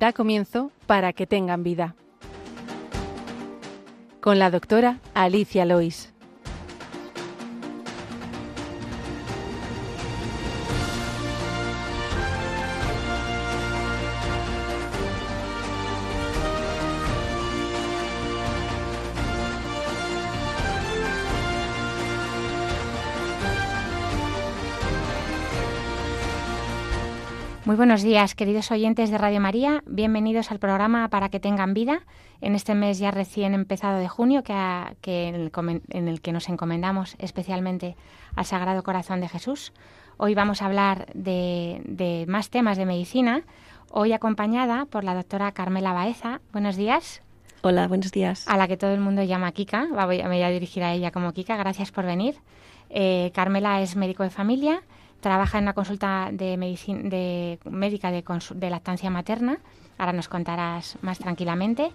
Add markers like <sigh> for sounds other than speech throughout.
da comienzo para que tengan vida. Con la doctora Alicia Lois. Muy buenos días, queridos oyentes de Radio María. Bienvenidos al programa Para que tengan vida, en este mes ya recién empezado de junio, que, en, el, que nos encomendamos especialmente al Sagrado Corazón de Jesús. Hoy vamos a hablar de, más temas de medicina, hoy acompañada por la doctora Carmela Baeza. Buenos días. Hola, buenos días. A la que todo el mundo llama Kika, me voy a dirigir a ella como Kika, gracias por venir. Eh, Carmela es médico de familia trabaja en la consulta de, medicina, de médica de, lactancia materna, ahora nos contarás más tranquilamente,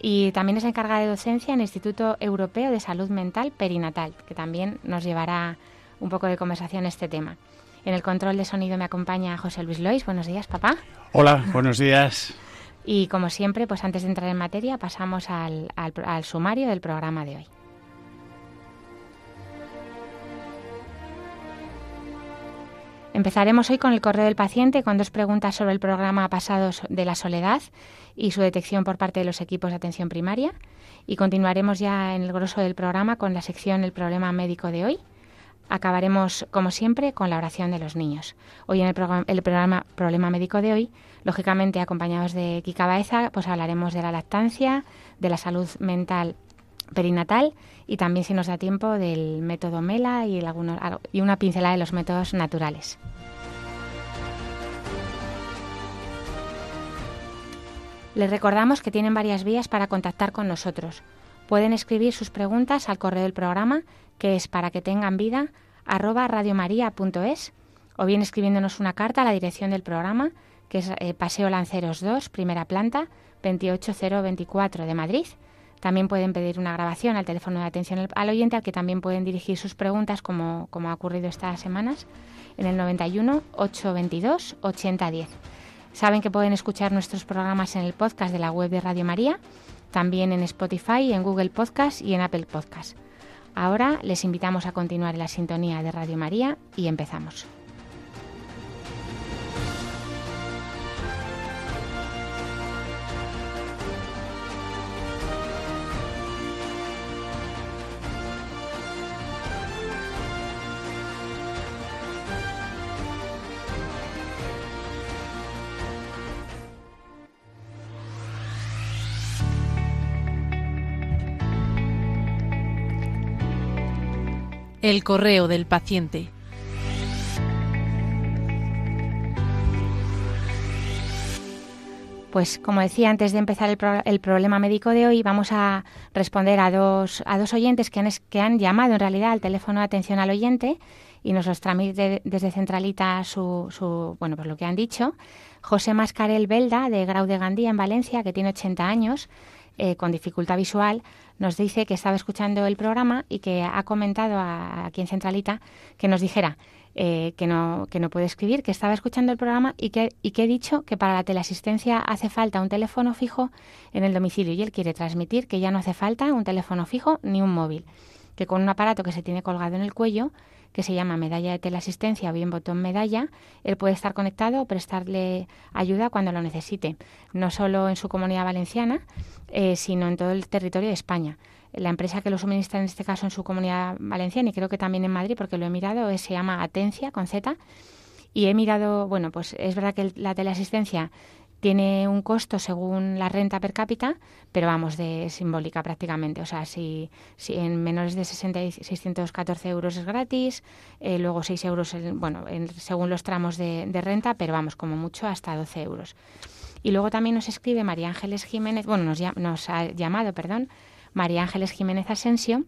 y también es encargada de docencia en el Instituto Europeo de Salud Mental Perinatal, que también nos llevará un poco de conversación este tema. En el control de sonido me acompaña José Luis Lois. Buenos días, papá. Hola, buenos días. y como siempre, pues antes de entrar en materia, pasamos al sumario del programa de hoy. Empezaremos hoy con el correo del paciente con dos preguntas sobre el programa pasado de la soledad y su detección por parte de los equipos de atención primaria y continuaremos ya en el grosso del programa con la sección El problema médico de hoy. Acabaremos, como siempre, con la oración de los niños. Hoy en el, programa, el programa Problema Médico de hoy, lógicamente acompañados de Kika Baeza, pues hablaremos de la lactancia, de la salud mental perinatal y también, si nos da tiempo, del método MELA y, y una pincelada de los métodos naturales. Les recordamos que tienen varias vías para contactar con nosotros. Pueden escribir sus preguntas al correo del programa, que es para que tengan vida, arroba radiomaria.es, o bien escribiéndonos una carta a la dirección del programa, que es eh, Paseo Lanceros 2, primera planta, 28024 de Madrid, también pueden pedir una grabación al teléfono de atención al oyente, al que también pueden dirigir sus preguntas, como, como ha ocurrido estas semanas, en el 91 822 8010. Saben que pueden escuchar nuestros programas en el podcast de la web de Radio María, también en Spotify, en Google Podcast y en Apple Podcast. Ahora les invitamos a continuar en la sintonía de Radio María y empezamos. el correo del paciente. Pues como decía antes de empezar el, problema médico de hoy, vamos a responder a dos, a dos oyentes que han, llamado en realidad al teléfono de atención al oyente y nos los tramite desde Centralita su, bueno, pues lo que han dicho. José Mascarel Belda, de Grau de Gandía, en Valencia, que tiene 80 años, eh, con dificultad visual, nos dice que estaba escuchando el programa y que ha comentado a, aquí en Centralita que nos dijera eh, que, no, que no puede escribir, que estaba escuchando el programa y que, y que he dicho que para la teleasistencia hace falta un teléfono fijo en el domicilio y él quiere transmitir que ya no hace falta un teléfono fijo ni un móvil, que con un aparato que se tiene colgado en el cuello que se llama medalla de teleasistencia o bien botón medalla. Él puede estar conectado o prestarle ayuda cuando lo necesite, no solo en su comunidad valenciana, eh, sino en todo el territorio de España. La empresa que lo suministra en este caso en su comunidad valenciana y creo que también en Madrid, porque lo he mirado, se llama Atencia con Z. Y he mirado, bueno, pues es verdad que la teleasistencia tiene un costo según la renta per cápita, pero vamos, de simbólica prácticamente. O sea, si, en menores de 60, 614 euros es gratis, eh, luego 6 euros, bueno, según los tramos de, renta, pero vamos, como mucho hasta 12 euros. Y luego también nos escribe María Ángeles Jiménez, bueno, nos, nos ha llamado, perdón, María Ángeles Jiménez Asensio,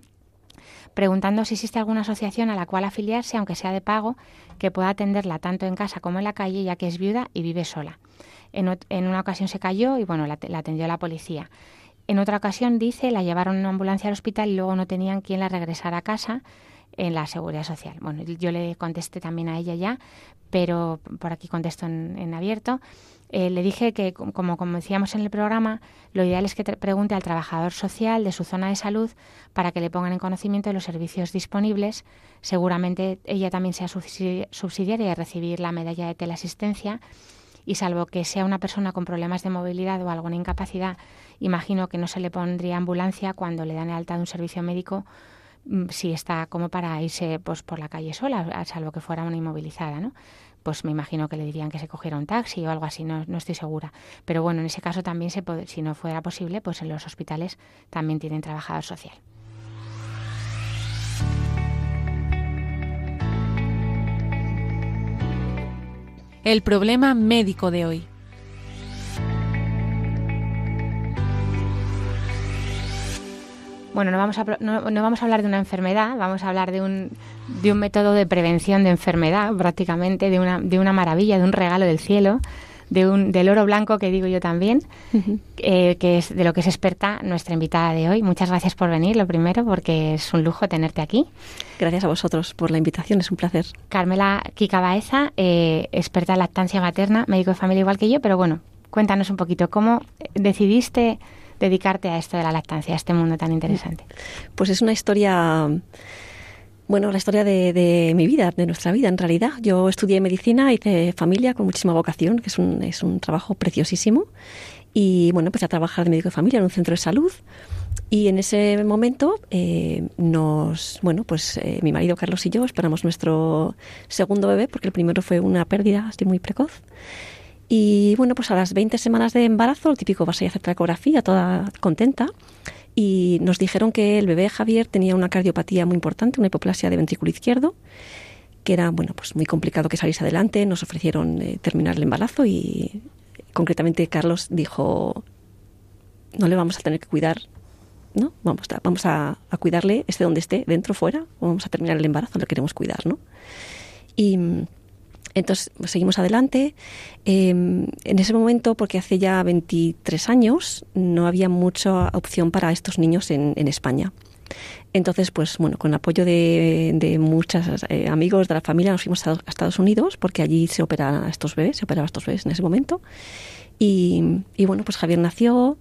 preguntando si existe alguna asociación a la cual afiliarse, aunque sea de pago, que pueda atenderla tanto en casa como en la calle, ya que es viuda y vive sola. En, una ocasión se cayó y bueno, la, atendió la policía. En otra ocasión, dice, la llevaron en una ambulancia al hospital y luego no tenían quien la regresara a casa en la seguridad social. Bueno, yo le contesté también a ella ya, pero por aquí contesto en, abierto. Eh, le dije que, como, como decíamos en el programa, lo ideal es que pregunte al trabajador social de su zona de salud para que le pongan en conocimiento de los servicios disponibles. Seguramente ella también sea subsidiaria de recibir la medalla de teleasistencia y salvo que sea una persona con problemas de movilidad o alguna incapacidad, imagino que no se le pondría ambulancia cuando le dan el alta de un servicio médico mm, si está como para irse pues, por la calle sola, salvo que fuera una inmovilizada, ¿no? Pues me imagino que le dirían que se cogiera un taxi o algo así, no, no estoy segura. Pero bueno, en ese caso también, se puede, si no fuera posible, pues en los hospitales también tienen trabajador social. el problema médico de hoy. Bueno, no vamos, a, hablar de una enfermedad, vamos a hablar de un, de un método de prevención de enfermedad, prácticamente, de una, de una maravilla, de un regalo del cielo, de un, del oro blanco que digo yo también, eh, que es de lo que es experta nuestra invitada de hoy. Muchas gracias por venir, lo primero, porque es un lujo tenerte aquí. Gracias a vosotros por la invitación, es un placer. Carmela Kika Baeza, eh, experta en lactancia materna, médico de familia igual que yo, pero bueno, cuéntanos un poquito, ¿cómo decidiste dedicarte a esto de la lactancia, a este mundo tan interesante? Pues es una historia bueno, la historia de, mi vida, de nuestra vida en realidad. Yo estudié medicina, hice familia con muchísima vocación, que es un, trabajo preciosísimo. Y bueno, empecé a trabajar de médico de familia en un centro de salud. Y en ese momento eh, nos, bueno, pues eh, mi marido Carlos y yo esperamos nuestro segundo bebé, porque el primero fue una pérdida así muy precoz. Y bueno, pues a las 20 semanas de embarazo, lo típico vas a ir a hacer la ecografía, toda contenta y nos dijeron que el bebé Javier tenía una cardiopatía muy importante, una hipoplasia de ventrículo izquierdo, que era bueno, pues muy complicado que saliese adelante. Nos ofrecieron eh, terminar el embarazo y concretamente Carlos dijo, no le vamos a tener que cuidar, ¿no? Vamos, a, vamos a, cuidarle, esté donde esté, dentro, fuera, vamos a terminar el embarazo, le queremos cuidar, ¿no? Y mm, entonces pues, seguimos adelante. Em, en ese momento, porque hace ya 23 años, no había mucha opción para estos niños en, España. Entonces, pues bueno, con apoyo de, muchos eh, amigos de la familia nos fuimos a, Estados Unidos porque allí se operaban estos bebés, se operaban estos bebés en ese momento. Y, y bueno, pues Javier nació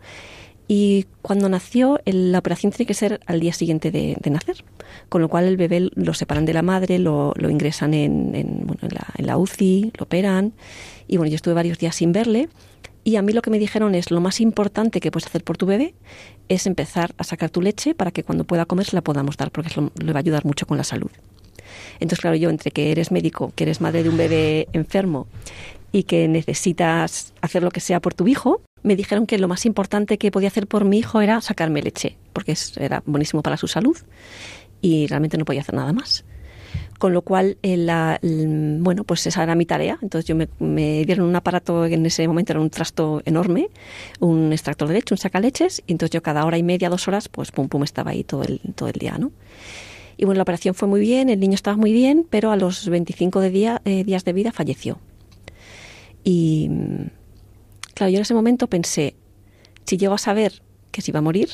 y cuando nació, la operación tiene que ser al día siguiente de, nacer, con lo cual el bebé lo separan de la madre, lo, ingresan en, la, en la UCI, lo operan. Y bueno, yo estuve varios días sin verle. Y a mí lo que me dijeron es, lo más importante que puedes hacer por tu bebé es empezar a sacar tu leche para que cuando pueda comer se la podamos dar, porque eso le va a ayudar mucho con la salud. Entonces, claro, yo entre que eres médico, que eres madre de un bebé enfermo y que necesitas hacer lo que sea por tu hijo, me dijeron que lo más importante que podía hacer por mi hijo era sacarme leche, porque era buenísimo para su salud y realmente no podía hacer nada más. Con lo cual, eh, bueno, pues esa era mi tarea. Entonces, yo me, dieron un aparato en ese momento era un trasto enorme, un extractor de leche, un sacaleches, y entonces yo cada hora y media, dos horas, pues pum pum estaba ahí todo el, todo el día, ¿no? Y bueno, la operación fue muy bien, el niño estaba muy bien, pero a los 25 de eh, días de vida falleció. Y Claro, yo en ese momento pensé, si llego a saber que se iba a morir,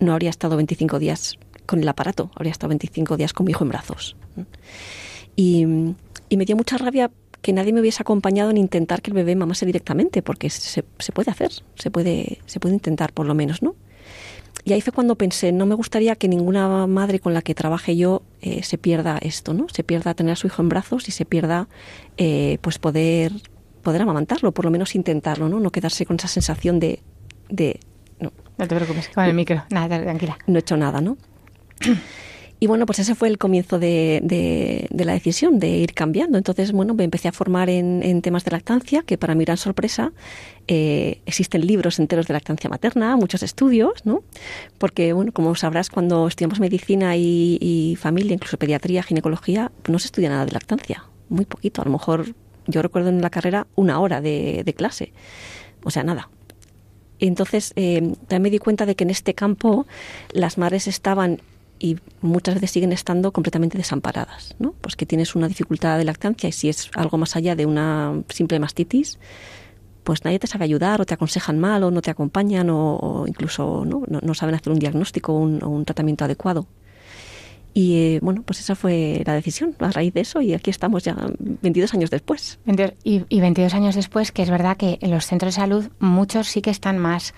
no habría estado 25 días con el aparato, habría estado 25 días con mi hijo en brazos. Y, me dio mucha rabia que nadie me hubiese acompañado en intentar que el bebé mamase directamente, porque se, puede hacer, se puede, se puede intentar por lo menos, ¿no? Y ahí fue cuando pensé, no me gustaría que ninguna madre con la que trabaje yo eh, se pierda esto, ¿no? Se pierda tener a su hijo en brazos y se pierda, eh, pues, poder poder amamantarlo, por lo menos intentarlo, ¿no? No quedarse con esa sensación de... no. te preocupes, con el micro. Nada, tranquila. No he hecho nada, ¿no? Y bueno, pues ese fue el comienzo de, la decisión, de ir cambiando. Entonces, bueno, me empecé a formar en, temas de lactancia, que para mi gran sorpresa eh, existen libros enteros de lactancia materna, muchos estudios, ¿no? Porque, bueno, como sabrás, cuando estudiamos medicina y familia, incluso pediatría, ginecología, no se estudia nada de lactancia muy poquito, a lo mejor yo recuerdo en la carrera una hora de, clase, o sea, nada. Entonces, eh, también me di cuenta de que en este campo las madres estaban y muchas veces siguen estando completamente desamparadas, ¿no? Pues que tienes una dificultad de lactancia y si es algo más allá de una simple mastitis, pues nadie te sabe ayudar o te aconsejan mal o no te acompañan o, incluso ¿no? No, no saben hacer un diagnóstico o un tratamiento adecuado. Y eh, bueno, pues esa fue la decisión a raíz de eso y aquí estamos ya 22 años después. Y, y 22 años después, que es verdad que en los centros de salud muchos sí que están más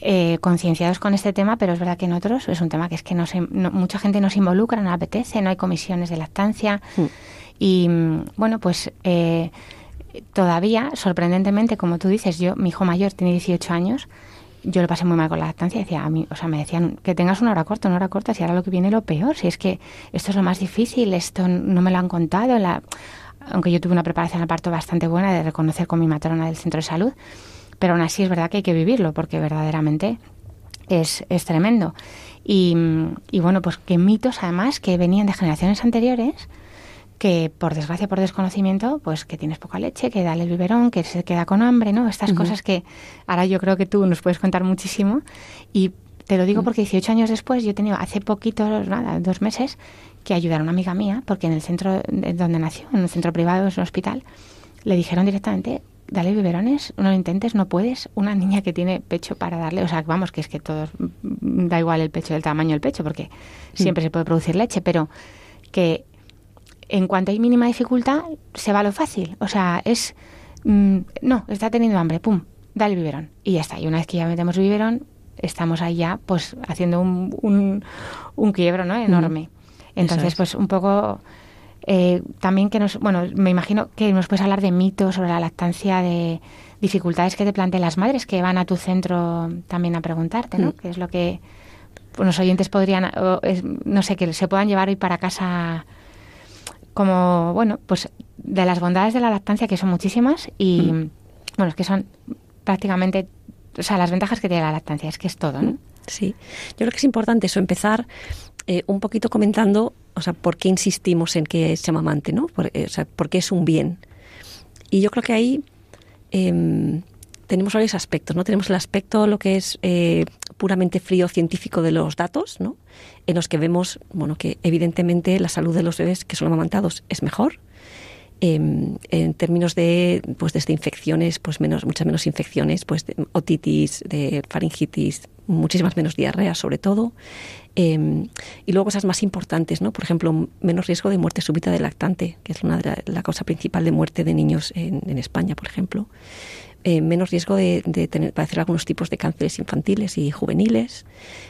eh, concienciados con este tema, pero es verdad que en otros es un tema que es que no mucha gente no se involucra, no apetece, no hay comisiones de lactancia. Mm. Y mm, bueno, pues... Eh, todavía, sorprendentemente, como tú dices, yo, mi hijo mayor tiene 18 años yo lo pasé muy mal con la lactancia. Decía, a mí, o sea, me decían que tengas una hora corta, una hora corta, si ahora lo que viene lo peor, si es que esto es lo más difícil, esto no me lo han contado. La, aunque yo tuve una preparación al parto bastante buena de reconocer con mi matrona del centro de salud, pero aún así es verdad que hay que vivirlo porque verdaderamente es, tremendo. Y, y bueno, pues que mitos además que venían de generaciones anteriores que por desgracia, por desconocimiento, pues que tienes poca leche, que dale el biberón, que se queda con hambre, ¿no? Estas cosas que ahora yo creo que tú nos puedes contar muchísimo. Y te lo digo porque 18 años después, yo he tenido hace poquito, nada, dos meses, que ayudar a una amiga mía, porque en el centro donde nació, en un centro privado, es un hospital, le dijeron directamente, dale biberones, no lo intentes, no puedes. Una niña que tiene pecho para darle, o sea, vamos, que es que todos, mm, da igual el pecho, el tamaño del pecho, porque siempre se puede producir leche, pero que en cuanto hay mínima dificultad, se va lo fácil. O sea, es, mm, no, está teniendo hambre, pum, da el biberón. Y ya está. Y una vez que ya metemos el biberón, estamos ahí ya, pues, haciendo un, un, quiebro, ¿no? Enorme. Entonces, pues, un poco... Eh, también que nos, bueno, me imagino que nos puedes hablar de mitos sobre la lactancia, de dificultades que te plantean las madres que van a tu centro también a preguntarte, ¿no? Mm. Que es lo que pues, los oyentes podrían, no sé, que se puedan llevar hoy para casa como, bueno, pues de las bondades de la lactancia, que son muchísimas, y bueno, es que son prácticamente, o sea, las ventajas que tiene la lactancia, es que es todo, ¿no? Sí, yo creo que es importante eso, empezar eh, un poquito comentando, o sea, por qué insistimos en que es chamamante, ¿no? Eh, o sea, por qué es un bien. Y yo creo que ahí eh, tenemos varios aspectos, ¿no? Tenemos el aspecto, lo que es eh, puramente frío científico de los datos, ¿no? En los que vemos, bueno, que evidentemente la salud de los bebés que son amamantados es mejor. Em, en términos de, pues desde infecciones, pues menos, muchas menos infecciones, pues otitis, de faringitis, muchísimas menos diarreas sobre todo. Em, y luego cosas más importantes, ¿no? Por ejemplo, menos riesgo de muerte súbita de lactante, que es una de la, causa principal de muerte de niños en España, por ejemplo. Eh, menos riesgo de, padecer algunos tipos de cánceres infantiles y juveniles,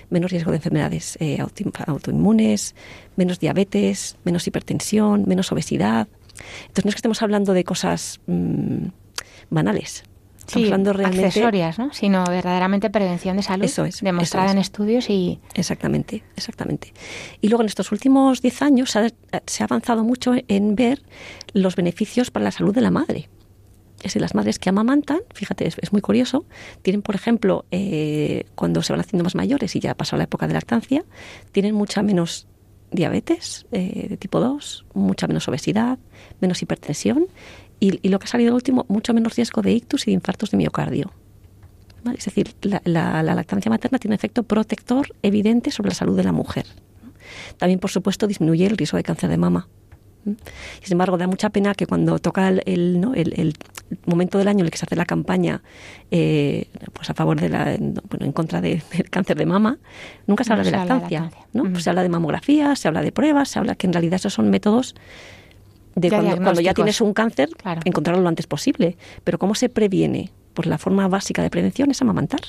menos riesgo de enfermedades eh, autoinmunes, menos diabetes, menos hipertensión, menos obesidad. Entonces no es que estemos hablando de cosas mm, banales. accesorias, ¿no? sino verdaderamente prevención de salud demostrada en estudios y exactamente, exactamente. Y luego en estos últimos 10 años se ha avanzado mucho en ver los beneficios para la salud de la madre es decir, las madres que amamantan, fíjate, es, muy curioso, tienen, por ejemplo, eh, cuando se van haciendo más mayores y ya ha pasado la época de lactancia, tienen mucha menos diabetes eh, de tipo 2, mucha menos obesidad, menos hipertensión y, lo que ha salido último, mucho menos riesgo de ictus y de infartos de miocardio. Es decir, la, lactancia materna tiene efecto protector evidente sobre la salud de la mujer. También, por supuesto, disminuye el riesgo de cáncer de mama sin embargo, da mucha pena que cuando toca el, momento del año en el que se hace la campaña eh, pues a favor de la, bueno, en contra de, del cáncer de mama, nunca se habla de la lactancia. ¿no? Pues se habla de mamografía, se habla de pruebas, se habla que en realidad esos son métodos de cuando, ya tienes un cáncer, encontrarlo lo antes posible. Pero ¿cómo se previene? Pues la forma básica de prevención es amamantar.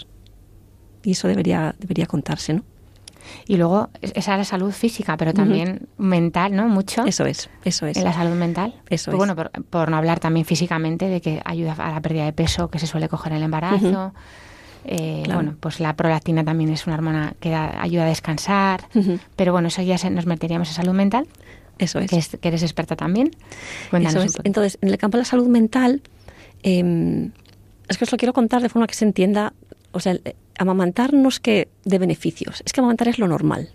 Y eso debería, debería contarse, ¿no? Y luego, esa es la salud física, pero también mental, ¿no? Mucho. Eso es, eso es. En la salud mental. Eso pues es. Bueno, por, no hablar también físicamente de que ayuda a la pérdida de peso que se suele coger en el embarazo. Eh, bueno, pues la prolactina también es una hormona que ayuda a descansar. Pero bueno, eso ya nos meteríamos en salud mental. Eso es. Que, eres experta también. eso es. Entonces, en el campo de la salud mental, em, es que os lo quiero contar de forma que se entienda o sea, amamantar no es que de beneficios, es que amamantar es lo normal.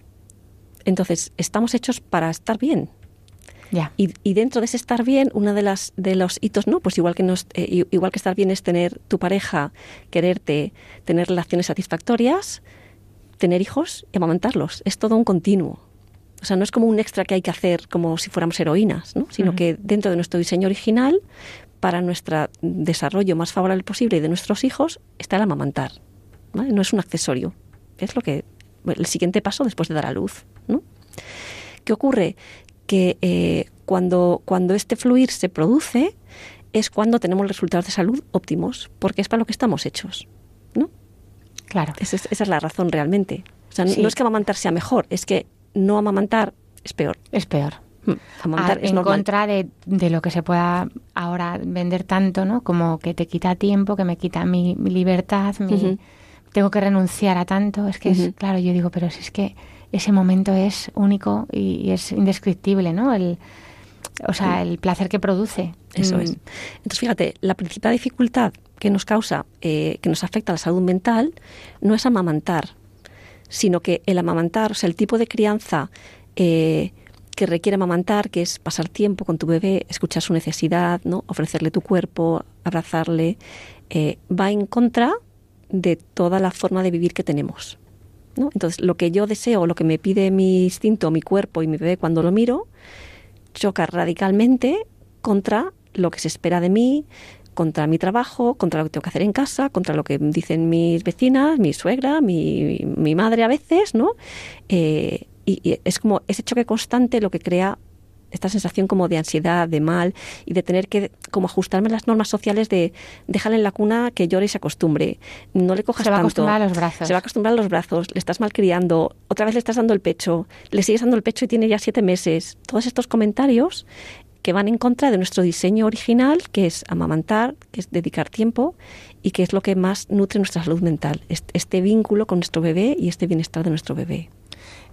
Entonces, estamos hechos para estar bien. Y, dentro de ese estar bien, uno de, las, de los hitos, ¿no? Pues igual que, eh, igual que estar bien es tener tu pareja, quererte, tener relaciones satisfactorias, tener hijos y amamantarlos. Es todo un continuo. O sea, no es como un extra que hay que hacer como si fuéramos heroínas, sino que dentro de nuestro diseño original, para nuestro desarrollo más favorable posible y de nuestros hijos, está el amamantar no es un accesorio. Es lo que el siguiente paso después de dar a luz. ¿no? ¿Qué ocurre? Que eh, cuando, cuando este fluir se produce es cuando tenemos resultados de salud óptimos, porque es para lo que estamos hechos. ¿no? Claro. esa es, esa es la razón realmente. O sea, no es que amamantar sea mejor, es que no amamantar es peor. Es peor. Hmm, ah, en contra de, de, lo que se pueda ahora vender tanto, ¿no? Como que te quita tiempo, que me quita mi, libertad, mi, tengo que renunciar a tanto. Es que, es, claro, yo digo, pero si es que ese momento es único y, es indescriptible, ¿no? El, o sea, el placer que produce. Eso mm. es. Entonces, fíjate, la principal dificultad que nos causa, eh, que nos afecta a la salud mental, no es amamantar, sino que el amamantar, o sea, el tipo de crianza eh, que requiere amamantar, que es pasar tiempo con tu bebé, escuchar su necesidad, ¿no? ofrecerle tu cuerpo, abrazarle, eh, va en contra de toda la forma de vivir que tenemos. Entonces, lo que yo deseo, lo que me pide mi instinto, mi cuerpo y mi bebé cuando lo miro, choca radicalmente contra lo que se espera de mí, contra mi trabajo, contra lo que tengo que hacer en casa, contra lo que dicen mis vecinas, mi suegra, mi, madre a veces, ¿no? Eh, y, es como ese choque constante lo que crea esta sensación como de ansiedad, de mal y de tener que como ajustarme a las normas sociales de dejarle en la cuna que llore y se acostumbre, no le cojas tanto. Se va a acostumbrar a los brazos. Se va a acostumbrar a los brazos, le estás malcriando, otra vez le estás dando el pecho, le sigues dando el pecho y tiene ya siete meses. Todos estos comentarios que van en contra de nuestro diseño original, que es amamantar, que es dedicar tiempo y que es lo que más nutre nuestra salud mental, este vínculo con nuestro bebé y este bienestar de nuestro bebé.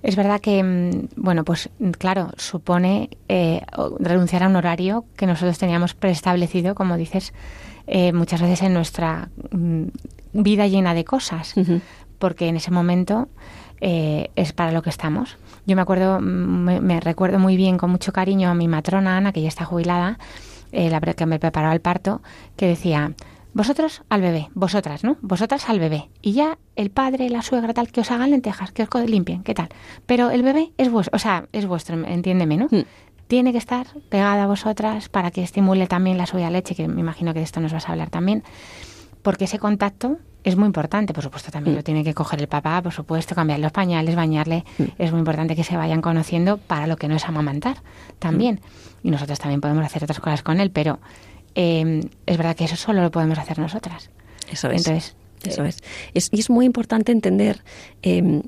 Es verdad que, mm, bueno, pues claro, supone eh, renunciar a un horario que nosotros teníamos preestablecido, como dices, eh, muchas veces en nuestra mm, vida llena de cosas, porque en ese momento eh, es para lo que estamos. Yo me acuerdo, mm, me, recuerdo muy bien, con mucho cariño, a mi matrona Ana, que ya está jubilada, la que me preparó el parto, que decía, vosotros al bebé, vosotras, ¿no? Vosotras al bebé. Y ya el padre, la suegra, tal, que os hagan lentejas, que os limpien, ¿qué tal? Pero el bebé es vuestro, o sea, es vuestro, entiéndeme, ¿no? Mm. Tiene que estar pegada a vosotras para que estimule también la suya leche, que me imagino que de esto nos vas a hablar también, porque ese contacto es muy importante, por supuesto, también mm. lo tiene que coger el papá, por supuesto, cambiar los pañales, bañarle, mm. es muy importante que se vayan conociendo para lo que no es amamantar también. Y nosotros también podemos hacer otras cosas con él, pero Em, es verdad que eso solo lo podemos hacer nosotras. Eso es. eso eh, es. Y es muy importante entender em,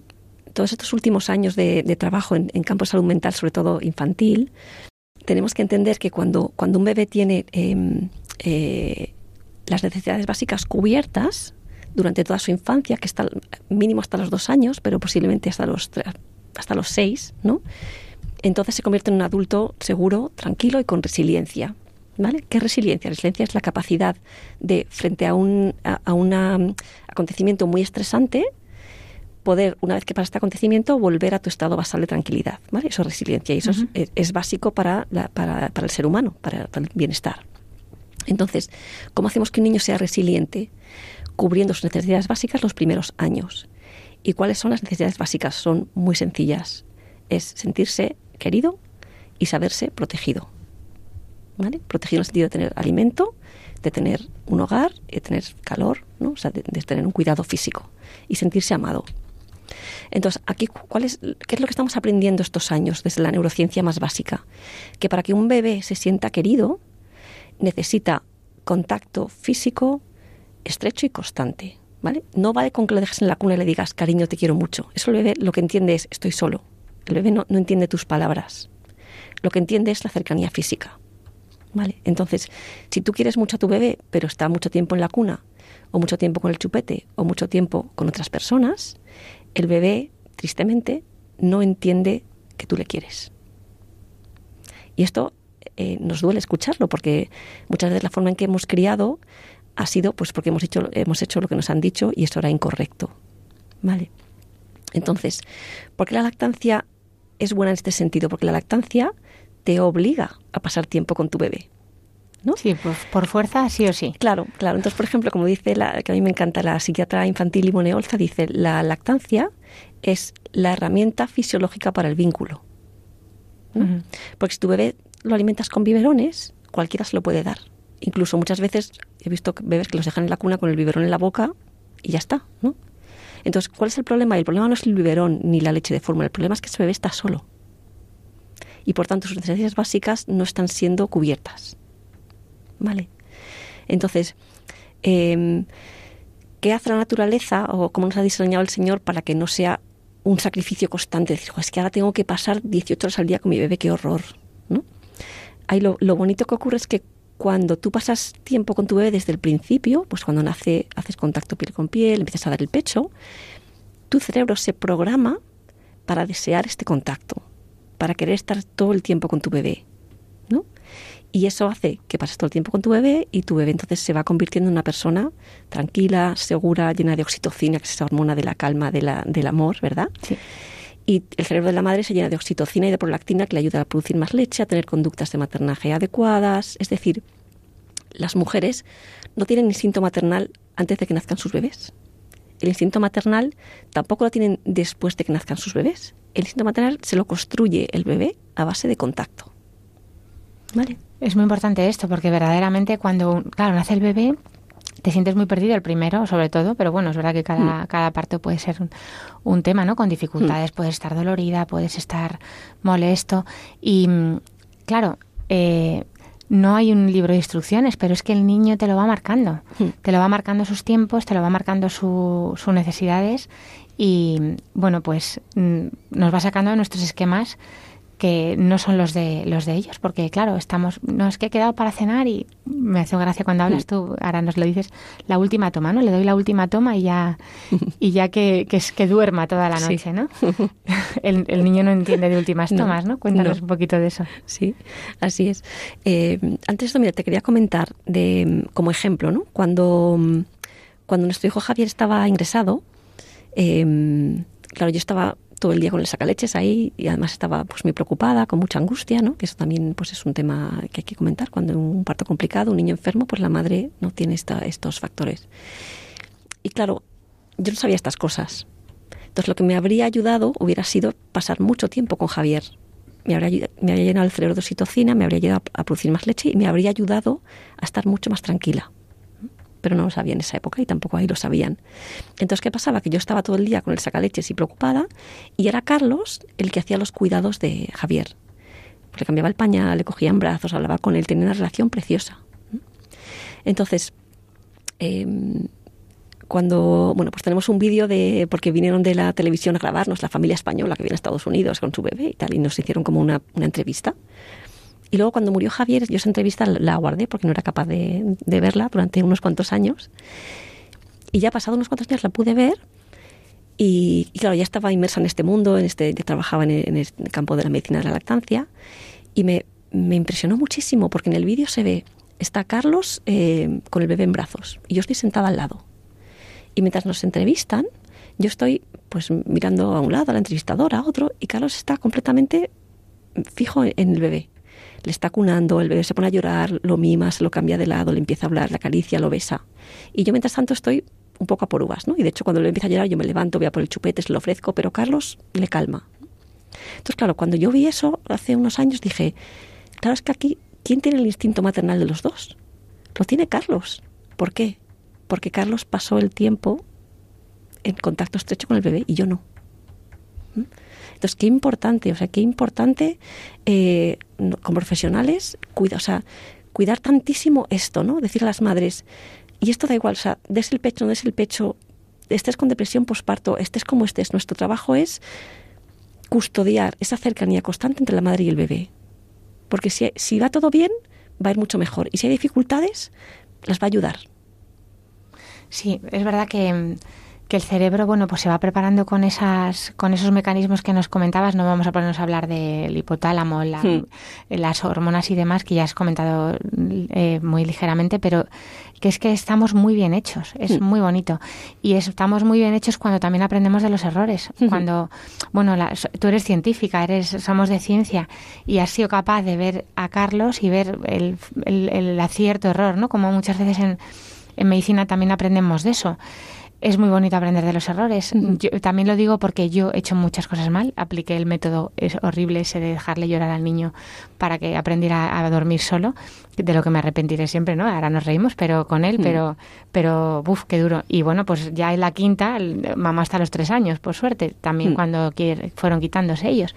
todos estos últimos años de, trabajo en, campo de salud mental, sobre todo infantil. Tenemos que entender que cuando, un bebé tiene em, eh, las necesidades básicas cubiertas durante toda su infancia, que está mínimo hasta los dos años, pero posiblemente hasta los, hasta los seis, ¿no? entonces se convierte en un adulto seguro, tranquilo y con resiliencia. ¿Vale? ¿Qué resiliencia? Resiliencia es la capacidad de, frente a un a, acontecimiento muy estresante, poder, una vez que pasa este acontecimiento, volver a tu estado basal de tranquilidad. ¿vale? Eso es resiliencia y eso es, básico para, para, para, el ser humano, para el bienestar. Entonces, ¿cómo hacemos que un niño sea resiliente? Cubriendo sus necesidades básicas los primeros años. ¿Y cuáles son las necesidades básicas? Son muy sencillas. Es sentirse querido y saberse protegido. ¿vale? Protegido en el sentido de tener alimento, de tener un hogar, de tener calor, O sea, de, tener un cuidado físico y sentirse amado. Entonces, aquí, ¿qué es lo que estamos aprendiendo estos años desde la neurociencia más básica? Que para que un bebé se sienta querido, necesita contacto físico estrecho y constante. ¿vale? No vale con que lo dejes en la cuna y le digas, cariño, te quiero mucho. Eso el bebé lo que entiende es, estoy solo. El bebé no entiende tus palabras. Lo que entiende es la cercanía física. Entonces, si tú quieres mucho a tu bebé, pero está mucho tiempo en la cuna, o mucho tiempo con el chupete, o mucho tiempo con otras personas, el bebé, tristemente, no entiende que tú le quieres. Y esto eh, nos duele escucharlo, porque muchas veces la forma en que hemos criado ha sido pues porque hemos hecho, hemos hecho lo que nos han dicho y esto era incorrecto. ¿Vale? Entonces, ¿por qué la lactancia es buena en este sentido? Porque la lactancia te obliga a pasar tiempo con tu bebé. ¿No? Sí, pues por fuerza sí o sí. Claro, claro. Entonces, por ejemplo, como dice la que a mí me encanta la psiquiatra infantil Limone Olza, dice la lactancia es la herramienta fisiológica para el vínculo. Porque si tu bebé lo alimentas con biberones, cualquiera se lo puede dar. Incluso muchas veces he visto bebés que los dejan en la cuna con el biberón en la boca y ya está, ¿no? Entonces, ¿cuál es el problema? El problema no es el biberón ni la leche de fórmula, el problema es que ese bebé está solo y por tanto sus necesidades básicas no están siendo cubiertas. ¿Vale? Entonces, em, ¿qué hace la naturaleza o cómo nos ha diseñado el Señor para que no sea un sacrificio constante? Decir, es que ahora tengo que pasar 18 horas al día con mi bebé, qué horror. ¿no? Ahí lo, lo bonito que ocurre es que cuando tú pasas tiempo con tu bebé desde el principio, pues cuando nace haces contacto piel con piel, empiezas a dar el pecho, tu cerebro se programa para desear este contacto para querer estar todo el tiempo con tu bebé, ¿no? Y eso hace que pases todo el tiempo con tu bebé y tu bebé entonces se va convirtiendo en una persona tranquila, segura, llena de oxitocina, que es esa hormona de la calma, de la, del amor, ¿verdad? Sí. Y el cerebro de la madre se llena de oxitocina y de prolactina que le ayuda a producir más leche, a tener conductas de maternaje adecuadas. Es decir, las mujeres no tienen instinto maternal antes de que nazcan sus bebés el instinto maternal tampoco lo tienen después de que nazcan sus bebés. El instinto maternal se lo construye el bebé a base de contacto. Es muy importante esto porque verdaderamente cuando, claro, nace el bebé, te sientes muy perdido el primero, sobre todo, pero bueno, es verdad que cada, mm. cada parte puede ser un, tema, ¿no? Con dificultades, mm. puedes estar dolorida, puedes estar molesto. Y mm, claro, eh, no hay un libro de instrucciones, pero es que el niño te lo va marcando. Hmm. Te lo va marcando sus tiempos, te lo va marcando sus necesidades y, bueno, pues mm, nos va sacando de nuestros esquemas no son los de los de ellos, porque claro, estamos, no es que he quedado para cenar y me hace gracia cuando hablas mm. tú, ahora nos lo dices, la última toma, ¿no? Le doy la última toma y ya y ya que, es que duerma toda la noche, ¿no? <laughs> El, niño no entiende de últimas tomas, ¿no? Cuéntanos un poquito de eso. Sí, así es. Eh, antes de mira, te quería comentar de como ejemplo, ¿no? Cuando, cuando nuestro hijo Javier estaba ingresado, eh, claro, yo estaba todo el día con el sacaleches ahí y además estaba pues muy preocupada, con mucha angustia, ¿no? Que eso también pues es un tema que hay que comentar. Cuando un parto complicado, un niño enfermo, pues la madre no tiene estos factores. Y claro, yo no sabía estas cosas. Entonces lo que me habría ayudado hubiera sido pasar mucho tiempo con Javier. Me habría, me habría llenado el cerebro de oxitocina, me habría ayudado a producir más leche y me habría ayudado a estar mucho más tranquila pero no lo sabía en esa época y tampoco ahí lo sabían. Entonces, ¿qué pasaba? Que yo estaba todo el día con el sacaleches y preocupada y era Carlos el que hacía los cuidados de Javier. Pues le cambiaba el pañal, le cogía en brazos, hablaba con él, tenía una relación preciosa. Entonces, em, cuando, bueno, pues tenemos un vídeo de, porque vinieron de la televisión a grabarnos, la familia española que viene a Estados Unidos con su bebé y tal, y nos hicieron como una, una entrevista y luego cuando murió Javier, yo esa entrevista la guardé porque no era capaz de, de verla durante unos cuantos años. Y ya pasado unos cuantos años la pude ver y, claro, ya estaba inmersa en este mundo, en este, ya trabajaba en el, campo de la medicina de la lactancia y me, me impresionó muchísimo porque en el vídeo se ve, está Carlos eh, con el bebé en brazos y yo estoy sentada al lado. Y mientras nos entrevistan, yo estoy pues mirando a un lado, a la entrevistadora, a otro, y Carlos está completamente fijo en el bebé le está cunando, el bebé se pone a llorar, lo mima, se lo cambia de lado, le empieza a hablar, la caricia lo besa. Y yo mientras tanto estoy un poco a por uvas, ¿no? Y de hecho cuando le empieza a llorar yo me levanto, voy a por el chupete, se lo ofrezco, pero Carlos le calma. Entonces, claro, cuando yo vi eso hace unos años dije, claro, es que aquí, ¿quién tiene el instinto maternal de los dos? Lo tiene Carlos. ¿Por qué? Porque Carlos pasó el tiempo en contacto estrecho con el bebé y yo no. ¿Mm? Entonces, qué importante, o sea, qué importante eh, como profesionales o sea, cuidar tantísimo esto, ¿no? Decir a las madres, y esto da igual, o sea, des el pecho, no des el pecho, estés con depresión posparto, estés como estés, nuestro trabajo es custodiar esa cercanía constante entre la madre y el bebé. Porque si, si va todo bien, va a ir mucho mejor. Y si hay dificultades, las va a ayudar. Sí, es verdad que que el cerebro, bueno, pues se va preparando con esas, con esos mecanismos que nos comentabas. No vamos a ponernos a hablar del hipotálamo, hmm. las hormonas y demás que ya has comentado eh, muy ligeramente, pero que es que estamos muy bien hechos. Es hmm. muy bonito y estamos muy bien hechos cuando también aprendemos de los errores. Hmm. Cuando, bueno, tú eres científica, eres, somos de ciencia y has sido capaz de ver a Carlos y ver el, el, acierto error, ¿no? Como muchas veces en medicina también aprendemos de eso es muy bonito aprender de los errores. Yo también lo digo porque yo he hecho muchas cosas mal. Apliqué el método es horrible ese de dejarle llorar al niño para que aprendiera a, dormir solo, de lo que me arrepentiré siempre, ¿no? Ahora nos reímos, pero con él, pero, pero, buf, qué duro. Y bueno, pues ya en la quinta, mamá hasta los tres años, por suerte, también cuando fueron quitándose ellos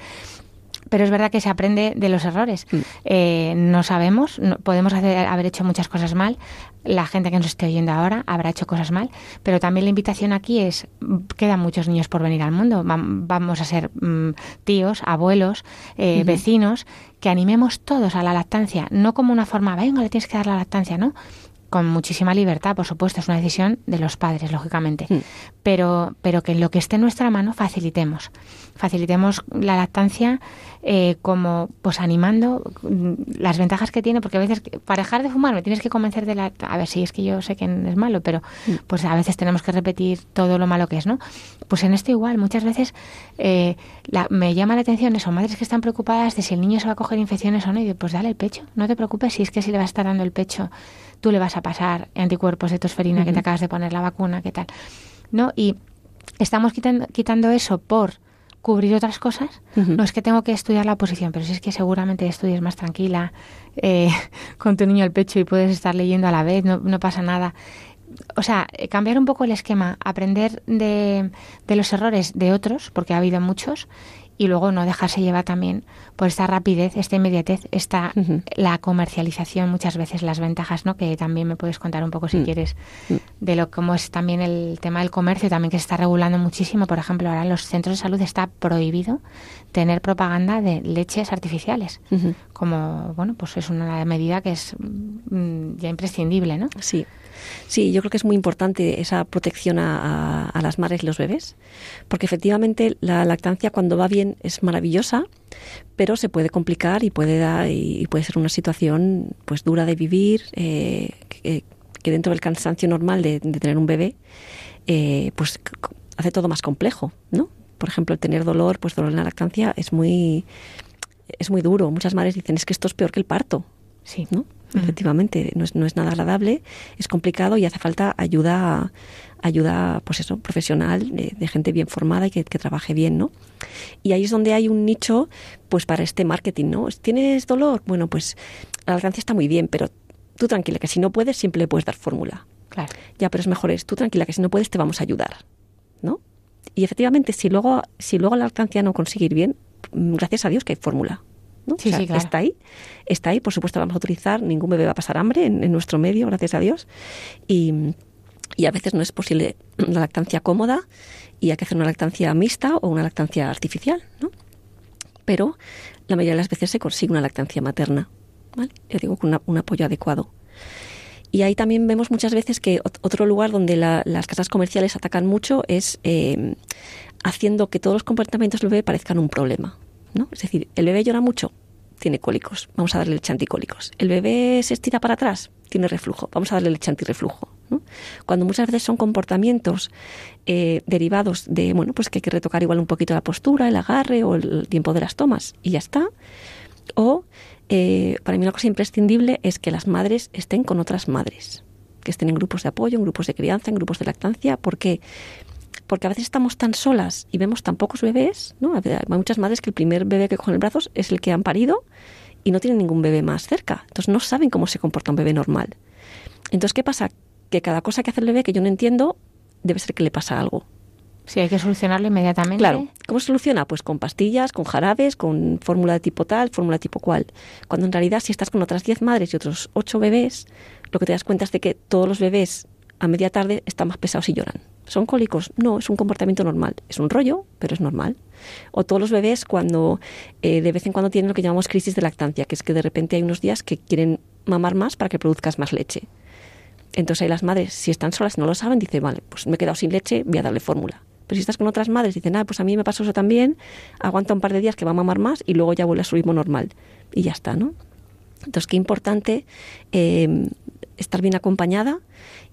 pero es verdad que se aprende de los errores. Mm. Eh, no sabemos, podemos haber hecho muchas cosas mal, la gente que nos esté oyendo ahora habrá hecho cosas mal, pero también la invitación aquí es, quedan muchos niños por venir al mundo, vamos a ser mm, tíos, abuelos, eh, vecinos, que animemos todos a la lactancia, no como una forma, venga, le tienes que dar la lactancia, ¿no? con muchísima libertad, por supuesto, es una decisión de los padres, lógicamente, mm. pero, pero que en lo que esté en nuestra mano facilitemos, facilitemos la lactancia eh, como pues animando mm, las ventajas que tiene, porque a veces para dejar de fumar me tienes que convencer de la... A ver, si es que yo sé que es malo, pero mm. pues a veces tenemos que repetir todo lo malo que es, ¿no? Pues en esto igual, muchas veces eh, me llama la atención son madres que están preocupadas de si el niño se va a coger infecciones o no, y pues dale el pecho, no te preocupes, si es que si le va a estar dando el pecho, tú le vas a pasar anticuerpos de tosferina que te acabas de poner la vacuna, ¿qué tal? ¿No? Y estamos quitando, quitando eso por cubrir otras cosas. No es que tengo que estudiar la posición, pero si es que seguramente estudies más tranquila, eh, <laughs> con tu niño al pecho y puedes estar leyendo a la vez, no, pasa nada. O sea, eh, cambiar un poco el esquema, aprender de, de los errores de otros, porque ha habido muchos, y luego no dejarse llevar también por esta rapidez, esta inmediatez, esta la comercialización, muchas veces las ventajas, ¿no? Que también me puedes contar un poco si mm. quieres mm. de lo cómo es también el tema del comercio también que se está regulando muchísimo, por ejemplo, ahora en los centros de salud está prohibido tener propaganda de leches artificiales. Como bueno, pues es una medida que es mm, ya imprescindible, ¿no? Sí. Sí, yo creo que es muy importante esa protección a, las madres y los bebés, porque efectivamente la lactancia cuando va bien es maravillosa, pero se puede complicar y puede dar, y puede ser una situación pues dura de vivir, eh, que, dentro del cansancio normal de, tener un bebé, eh, pues hace todo más complejo, ¿no? Por ejemplo, tener dolor, pues dolor en la lactancia es muy es muy duro. Muchas madres dicen es que esto es peor que el parto. Sí. ¿no? efectivamente. No es, nada agradable, es complicado y hace falta ayuda, ayuda pues eso, profesional, de, gente bien formada y que, que, trabaje bien, ¿no? Y ahí es donde hay un nicho pues para este marketing, ¿no? ¿Tienes dolor? Bueno, pues la alcance está muy bien, pero tú tranquila, que si no puedes, siempre le puedes dar fórmula. Claro. Ya, pero es mejor es, tú tranquila, que si no puedes, te vamos a ayudar, ¿no? Y efectivamente, si luego, si luego la alcancía no consigue ir bien, mm, gracias a Dios que hay fórmula. Sí, Está ahí está ahí, por supuesto vamos a utilizar, ningún bebé va a pasar hambre en, nuestro medio, gracias a Dios. Y, a veces no es posible <clears throat> la lactancia cómoda y hay que hacer una lactancia mixta o una lactancia artificial, ¿no? Pero la mayoría de las veces se consigue una lactancia materna, ¿vale? Yo digo con un apoyo adecuado. Y ahí también vemos muchas veces que otro lugar donde las casas comerciales atacan mucho es em, haciendo que todos los comportamientos del bebé parezcan un problema, ¿no? Es decir, el bebé llora mucho, tiene cólicos, vamos a darle leche anticólicos. El bebé se estira para atrás, tiene reflujo, vamos a darle leche antirreflujo. ¿no? Cuando muchas veces son comportamientos eh, derivados de, bueno, pues que hay que retocar igual un poquito la postura, el agarre o el tiempo de las tomas y ya está. O, eh, para mí una cosa imprescindible es que las madres estén con otras madres, que estén en grupos de apoyo, en grupos de crianza, en grupos de lactancia, porque porque a veces estamos tan solas y vemos tan pocos bebés, ¿no? Hay muchas madres que el primer bebé que cogen en brazos es el que han parido y no tienen ningún bebé más cerca. Entonces no saben cómo se comporta un bebé normal. Entonces, ¿qué pasa? Que cada cosa que hace el bebé que yo no entiendo, debe ser que le pasa algo. Sí, hay que solucionarlo inmediatamente. Claro. ¿Cómo se soluciona? Pues con pastillas, con jarabes, con fórmula de tipo tal, fórmula tipo cual. Cuando en realidad si estás con otras 10 madres y otros 8 bebés, lo que te das cuenta es de que todos los bebés a media tarde están más pesados y lloran. ¿Son cólicos? No, es un comportamiento normal. Es un rollo, pero es normal. O todos los bebés cuando eh, de vez en cuando tienen lo que llamamos crisis de lactancia, que es que de repente hay unos días que quieren mamar más para que produzcas más leche. Entonces hay las madres, si están solas, no lo saben, dicen, vale, pues me he quedado sin leche, voy a darle fórmula. Pero si estás con otras madres, dicen, ah, pues a mí me pasó eso también, aguanta un par de días que va a mamar más y luego ya vuelve a su ritmo normal. Y ya está, ¿no? Entonces, qué importante eh, estar bien acompañada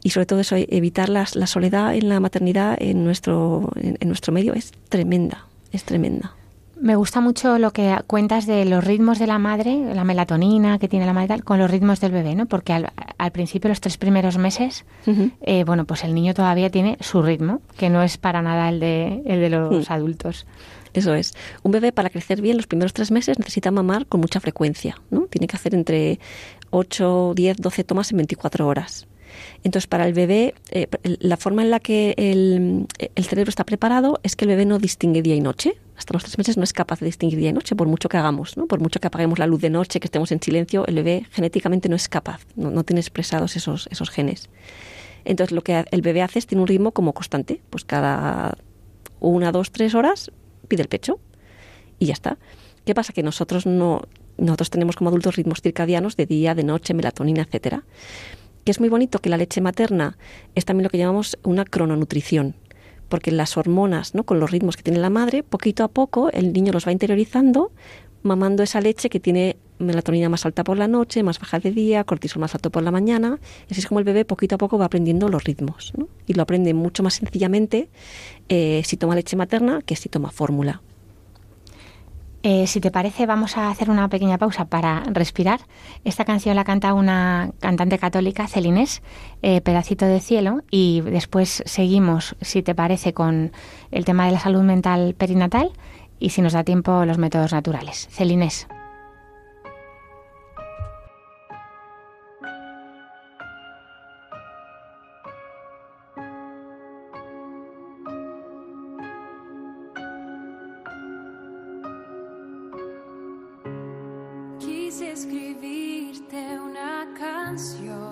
y sobre todo eso, evitar la soledad en la maternidad en nuestro, en, nuestro medio es tremenda, es tremenda. Me gusta mucho lo que cuentas de los ritmos de la madre, la melatonina que tiene la madre, con los ritmos del bebé, ¿no? Porque al, principio, los tres primeros meses, eh, bueno, pues el niño todavía tiene su ritmo, que no es para nada el de, el de los mm. adultos. Eso es. Un bebé para crecer bien los primeros tres meses necesita mamar con mucha frecuencia, ¿no? Tiene que hacer entre 8, 10, 12 tomas en 24 horas. Entonces, para el bebé, eh, la forma en la que el, cerebro está preparado es que el bebé no distingue día y noche. Hasta los tres meses no es capaz de distinguir día y noche, por mucho que hagamos, ¿no? por mucho que apaguemos la luz de noche, que estemos en silencio, el bebé genéticamente no es capaz, no, tiene expresados esos, esos genes. Entonces, lo que el bebé hace es tiene un ritmo como constante, pues cada una, dos, tres horas pide el pecho y ya está. ¿Qué pasa? Que nosotros no nosotros tenemos como adultos ritmos circadianos de día, de noche, melatonina, etcétera. Que es muy bonito que la leche materna es también lo que llamamos una crononutrición, porque las hormonas, ¿no? con los ritmos que tiene la madre, poquito a poco el niño los va interiorizando, mamando esa leche que tiene melatonina más alta por la noche, más baja de día, cortisol más alto por la mañana. Así es como el bebé poquito a poco va aprendiendo los ritmos. Y lo aprende mucho más sencillamente eh, si toma leche materna que si toma fórmula. Eh, si te parece, vamos a hacer una pequeña pausa para respirar. Esta canción la canta una cantante católica, Celinés, eh, Pedacito de Cielo, y después seguimos, si te parece, con el tema de la salud mental perinatal y, si nos da tiempo, los métodos naturales. Celinés. escribirte una canción.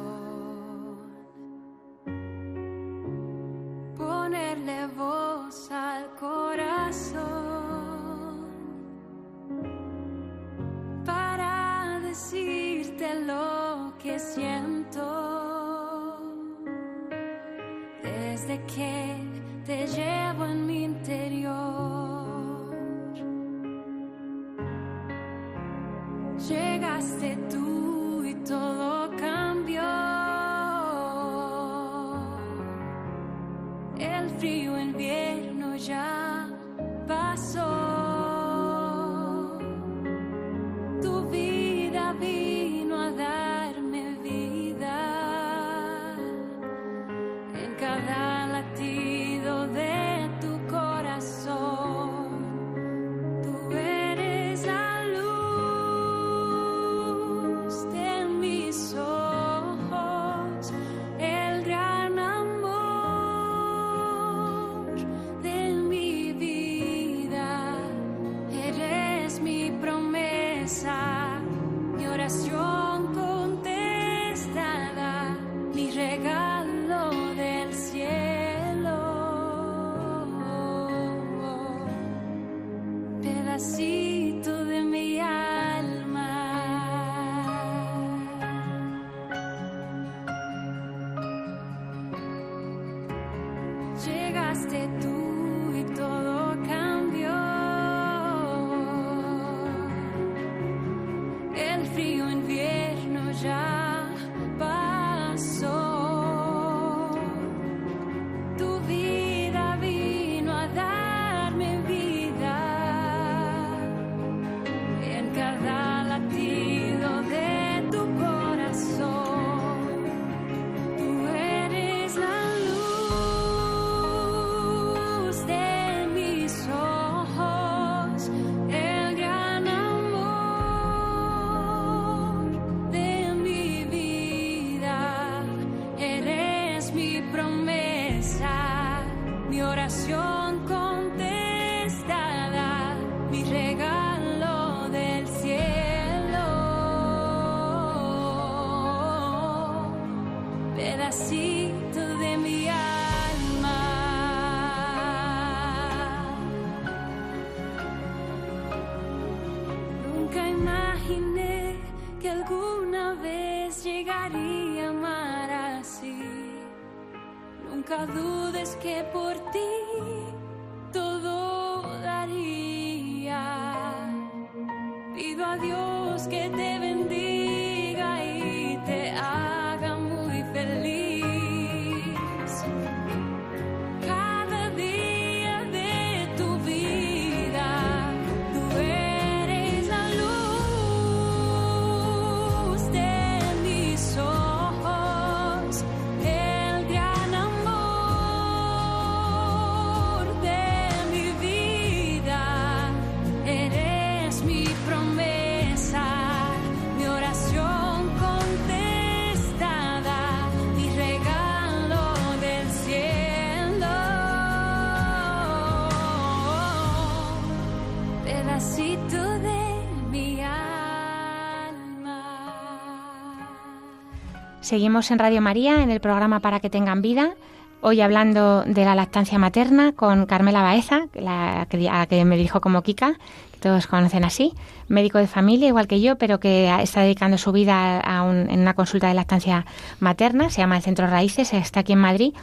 Seguimos en Radio María, en el programa Para que tengan vida, hoy hablando de la lactancia materna con Carmela Baeza, la, a la que me dijo como Kika, que todos conocen así, médico de familia igual que yo, pero que está dedicando su vida a en una consulta de lactancia materna, se llama el Centro Raíces, está aquí en Madrid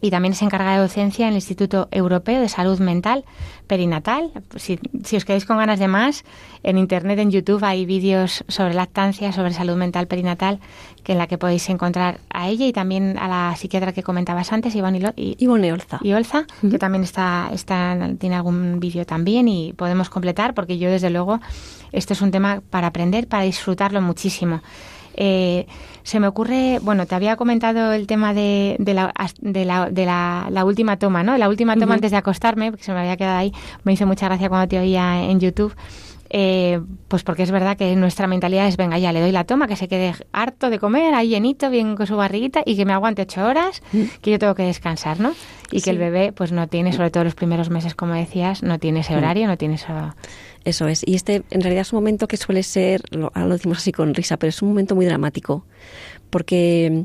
y también es encargada de docencia en el Instituto Europeo de Salud Mental Perinatal. Si, os quedáis con ganas de más, en Internet, en YouTube, hay vídeos sobre lactancia, sobre salud mental perinatal, que en la que podéis encontrar a ella y también a la psiquiatra que comentabas antes, Ivonne, y, Olza, y que también está, está, tiene algún vídeo también y podemos completar, porque yo, desde luego, esto es un tema para aprender, para disfrutarlo muchísimo. Eh, se me ocurre, bueno, te había comentado el tema de, de, la, de, la, de la, última toma, ¿no? La última toma antes de acostarme, porque se me había quedado ahí. Me hizo mucha gracia cuando te oía en YouTube. Eh, pues porque es verdad que nuestra mentalidad es, venga, ya le doy la toma, que se quede harto de comer, ahí llenito, bien con su barriguita y que me aguante ocho horas, mm. que yo tengo que descansar, ¿no? Y que el bebé pues no tiene, sobre todo los primeros meses, como decías, no tiene ese mm. horario, no tiene eso... Eso es. Y este en realidad es un momento que suele ser, ahora lo decimos así con risa, pero es un momento muy dramático, porque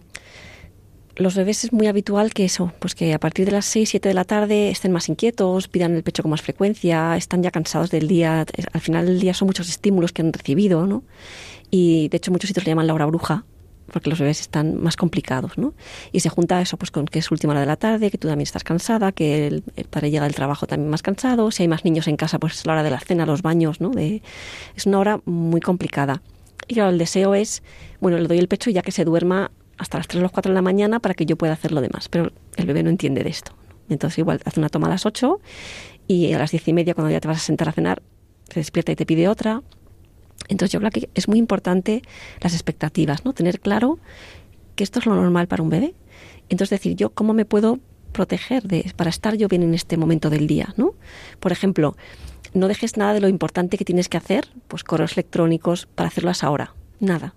los bebés es muy habitual que eso, pues que a partir de las 6, 7 de la tarde estén más inquietos, pidan el pecho con más frecuencia, están ya cansados del día, al final del día son muchos estímulos que han recibido, ¿no? Y de hecho muchos sitios le llaman la hora bruja, porque los bebés están más complicados, ¿no? Y se junta eso pues con que es última hora de la tarde, que tú también estás cansada, que el, padre llega del trabajo también más cansado, si hay más niños en casa, pues es la hora de la cena, los baños, ¿no? es una hora muy complicada. Y claro, el deseo es, bueno, le doy el pecho y ya que se duerma hasta las 3 o las 4 de la mañana para que yo pueda hacer lo demás. Pero el bebé no entiende de esto. Entonces igual hace una toma a las 8 y a las 10 y media cuando ya te vas a sentar a cenar se despierta y te pide otra. Entonces yo creo que es muy importante las expectativas, ¿no? Tener claro que esto es lo normal para un bebé. Entonces decir, yo cómo me puedo proteger de, para estar yo bien en este momento del día, ¿no? Por ejemplo, no dejes nada de lo importante que tienes que hacer, pues correos electrónicos para hacerlo ahora, nada.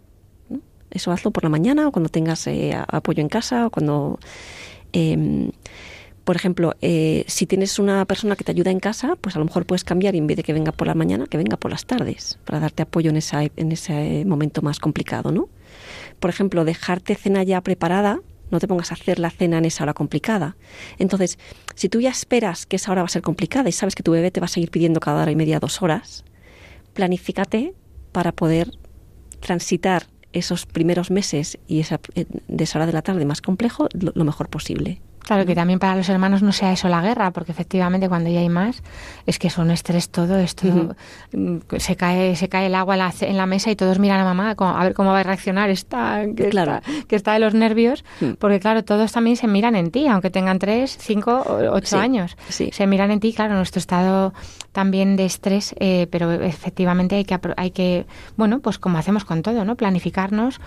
Eso hazlo por la mañana o cuando tengas eh, apoyo en casa o cuando... Em, por ejemplo, eh, si tienes una persona que te ayuda en casa, pues a lo mejor puedes cambiar y en vez de que venga por la mañana, que venga por las tardes, para darte apoyo en, esa, en ese eh, momento más complicado, ¿no? Por ejemplo, dejarte cena ya preparada, no te pongas a hacer la cena en esa hora complicada. Entonces, si tú ya esperas que esa hora va a ser complicada y sabes que tu bebé te va a seguir pidiendo cada hora y media dos horas, planifícate para poder transitar esos primeros meses y eh, esa hora de la tarde más complejo lo mejor posible. Claro, que también para los hermanos no sea eso la guerra, porque efectivamente cuando ya hay más, es que es un estrés todo, esto se cae, se cae el agua en la, mesa y todos miran a mamá a ver cómo va a reaccionar esta que, está, que está de los nervios, mm. porque claro, todos también se miran en ti, aunque tengan tres, cinco, ocho años. Se miran en ti, claro, nuestro estado también de estrés, eh, pero efectivamente hay que hay que, bueno, pues como hacemos con todo, ¿no? Planificarnos,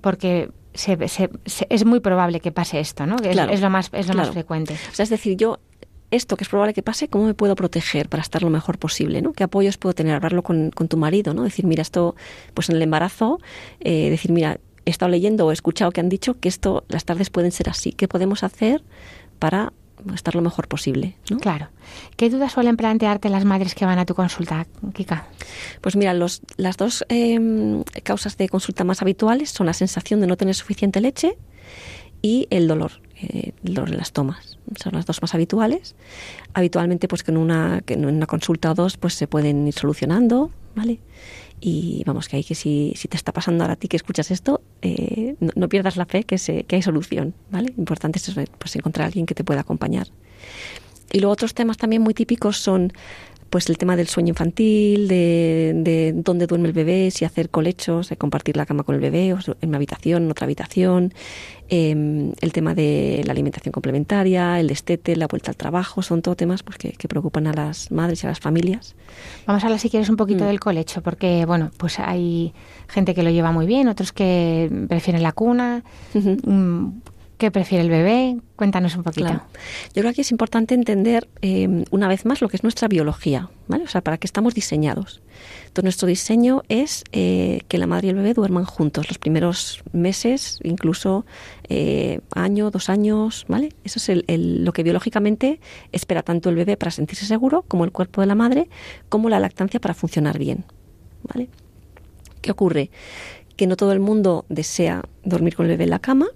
porque es muy probable que pase esto, ¿no? es, lo, más, frecuente. O sea, es decir, yo esto que es probable que pase, ¿cómo me puedo proteger para estar lo mejor posible? ¿no? ¿Qué apoyos puedo tener? Hablarlo con, con tu marido, ¿no? Decir, mira, esto, pues en el embarazo, eh, decir, mira, he estado leyendo o he escuchado que han dicho que esto, las tardes pueden ser así. ¿Qué podemos hacer para estar lo mejor posible. ¿no? Claro. ¿Qué dudas suelen plantearte las madres que van a tu consulta, Kika? Pues mira, los, las dos em, causas de consulta más habituales son la sensación de no tener suficiente leche y el dolor, eh, el dolor de las tomas. Son las dos más habituales. Habitualmente, pues que en una, que en una consulta o dos, pues se pueden ir solucionando, ¿vale? Y vamos, que hay que si, si te está pasando ahora a ti que escuchas esto, eh, no, pierdas la fe que, se, que hay solución, ¿vale? Importante es eh, pues, encontrar a alguien que te pueda acompañar. Y luego otros temas también muy típicos son pues el tema del sueño infantil, de, de, dónde duerme el bebé, si hacer colechos, compartir la cama con el bebé, o en una habitación, en otra habitación, Em, el tema de la alimentación complementaria, el destete, la vuelta al trabajo, son todo temas pues, que, preocupan a las madres y a las familias. Vamos a hablar, si quieres, un poquito mm. del colecho, porque, bueno, pues hay gente que lo lleva muy bien, otros que prefieren la cuna. ¿Qué prefiere el bebé? Cuéntanos un poquito. Yo creo que es importante entender eh, una vez más lo que es nuestra biología, ¿vale? O sea, para qué estamos diseñados. Entonces, nuestro diseño es eh, que la madre y el bebé duerman juntos los primeros meses, incluso eh, año, dos años, ¿vale? Eso es lo que biológicamente espera tanto el bebé para sentirse seguro, como el cuerpo de la madre, como la lactancia para funcionar bien, ¿vale? ¿Qué ocurre? Que no todo el mundo desea dormir con el bebé en la cama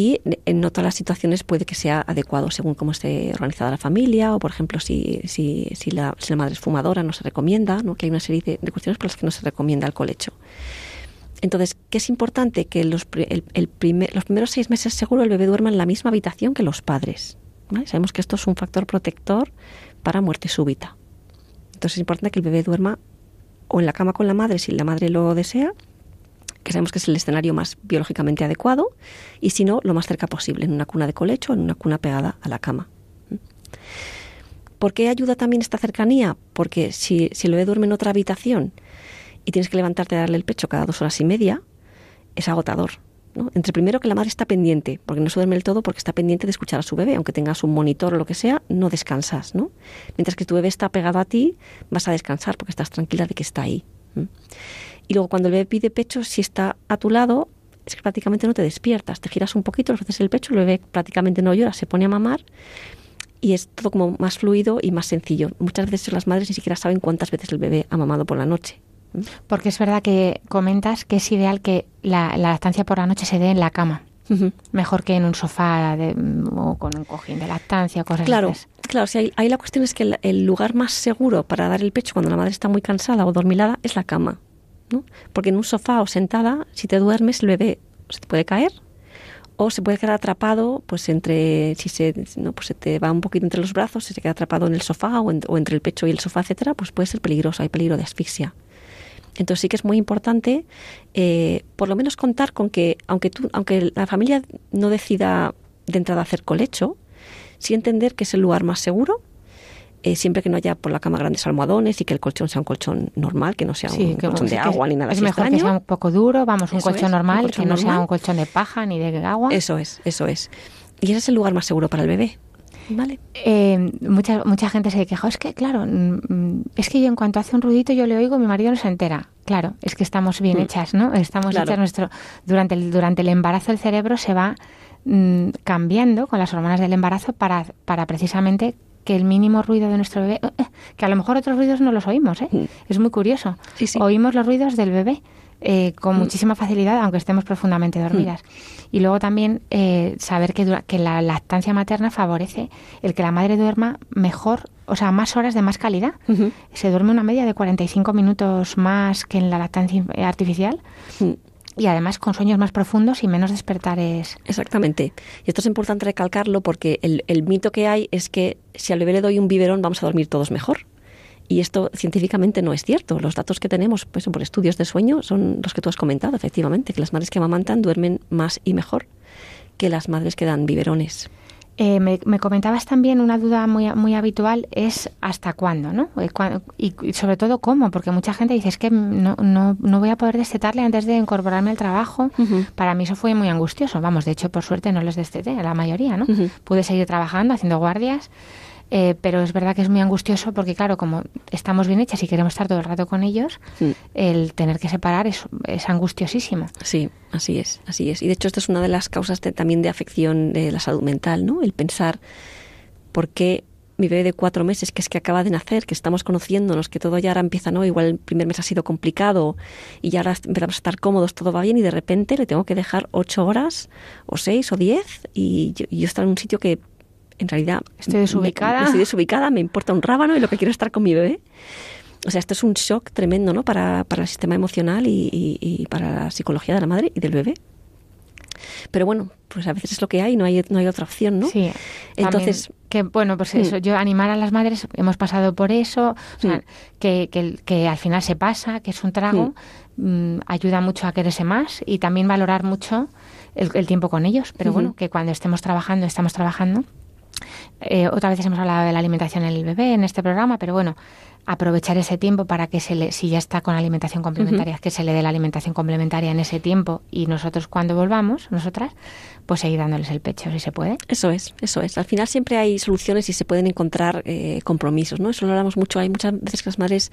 y en eh, no todas las situaciones puede que sea adecuado según cómo esté organizada la familia o, por ejemplo, si, si, si, la, si la, madre es fumadora no se recomienda, que hay una serie de, cuestiones por las que no se recomienda el colecho. Entonces, ¿qué es importante? Que los, el, primer, los primeros seis meses seguro el bebé duerma en la misma habitación que los padres. Sabemos que esto es un factor protector para muerte súbita. Entonces es importante que el bebé duerma o en la cama con la madre si la madre lo desea que sabemos que es el escenario más biológicamente adecuado, y si no, lo más cerca posible, en una cuna de colecho o en una cuna pegada a la cama. ¿Por qué ayuda también esta cercanía? Porque si, si el bebé duerme en otra habitación y tienes que levantarte a darle el pecho cada dos horas y media, es agotador. Entre primero que la madre está pendiente, porque no se duerme del todo, porque está pendiente de escuchar a su bebé, aunque tengas un monitor o lo que sea, no descansas, ¿no? Mientras que tu bebé está pegado a ti, vas a descansar porque estás tranquila de que está ahí. Y luego cuando el bebé pide pecho, si está a tu lado, es que prácticamente no te despiertas, te giras un poquito, le haces el pecho, el bebé prácticamente no llora, se pone a mamar y es todo como más fluido y más sencillo. Muchas veces las madres ni siquiera saben cuántas veces el bebé ha mamado por la noche. Porque es verdad que comentas que es ideal que la, lactancia por la noche se dé en la cama. Mejor que en un sofá o con un cojín de lactancia, cosas así. Claro, ahí, la cuestión es que el, lugar más seguro para dar el pecho cuando la madre está muy cansada o dormilada es la cama. Porque en un sofá o sentada, si te duermes, el bebé se te puede caer o se puede quedar atrapado, pues entre, si se, ¿no? pues se te va un poquito entre los brazos, si se queda atrapado en el sofá o, entre el pecho y el sofá, etcétera, pues puede ser peligroso, hay peligro de asfixia. Entonces sí que es muy importante, eh, por lo menos contar con que, aunque tú, aunque la familia no decida de entrada hacer colecho, sí entender que es el lugar más seguro eh, siempre que no haya por la cama grandes almohadones y que el colchón sea un colchón normal, que no sea un colchón de agua ni nada Es mejor que sea un poco duro, vamos, un colchón normal, que no sea un colchón de paja ni de agua. Eso es, eso es. Y ese es el lugar más seguro para el bebé. Vale. Eh, mucha, gente se queja, es que, claro, mm, mm, es que yo en cuanto hace un ruidito yo le oigo, mi marido no se entera. Claro, es que estamos bien mm. hechas, ¿no? Estamos hechas nuestro... Durante el, durante el embarazo el cerebro se va cambiando con las hormonas del embarazo para, para precisamente que el mínimo ruido de nuestro bebé, eh, eh, que a lo mejor otros ruidos no los oímos, ¿eh? mm. es muy curioso. Oímos los ruidos del bebé. con mm. muchísima facilidad, aunque estemos profundamente mm. dormidas. Y luego también saber que, que la lactancia materna favorece el que la madre duerma mejor, o sea, más horas de más calidad. Se duerme una media de 45 minutos más que en la lactancia artificial y además con sueños más profundos y menos despertares. Exactamente. Y esto es importante recalcarlo porque el, el mito que hay es que si al bebé le doy un biberón vamos a dormir todos mejor. Y esto científicamente no es cierto. Los datos que tenemos pues, por estudios de sueño son los que tú has comentado, efectivamente, que las madres que amamantan duermen más y mejor que las madres que dan biberones. Eh, me, comentabas también una duda muy, muy habitual es hasta cuándo, ¿no? Eh, y, sobre todo cómo, porque mucha gente dice es que no, no, voy a poder destetarle antes de incorporarme al trabajo. Para mí eso fue muy angustioso. Vamos, de hecho, por suerte no les desteté a la mayoría, ¿no? Pude seguir trabajando, haciendo guardias. Eh, pero es verdad que es muy angustioso porque, claro, como estamos bien hechas y queremos estar todo el rato con ellos, el tener que separar es, es, angustiosísimo. Sí, así es, así es. Y de hecho, esto es una de las causas también de afección de la salud mental, ¿no? El pensar por qué mi bebé de cuatro meses, que es que acaba de nacer, que estamos conociéndonos, que todo ya ahora empieza, ¿no? Igual el primer mes ha sido complicado y ya ahora empezamos a estar cómodos, todo va bien y de repente le tengo que dejar ocho horas o seis o diez y yo estar en un sitio que en realidad estoy desubicada. Me, estoy desubicada, me importa un rábano y lo que quiero estar con mi bebé. O sea, esto es un shock tremendo ¿no? para, el sistema emocional y, para la psicología de la madre y del bebé. Pero bueno, pues a veces es lo que hay, no hay, no hay otra opción, ¿no? Sí. Entonces. bueno, pues eso, mm. yo animar a las madres, hemos pasado por eso, mm. que, que, al final se pasa, que es un trago, mm. ayuda mucho a quererse más y también valorar mucho el, tiempo con ellos. Pero bueno, que cuando estemos trabajando, estamos trabajando eh, vez hemos hablado de la alimentación en el bebé en este programa, pero bueno, aprovechar ese tiempo para que se le, si ya está con alimentación complementaria, que se le dé la alimentación complementaria en ese tiempo y nosotros cuando volvamos, nosotras, pues seguir dándoles el pecho si se puede. Eso es, eso es. Al final siempre hay soluciones y se pueden encontrar eh, compromisos, ¿no? Eso lo hablamos mucho. Hay muchas veces que las madres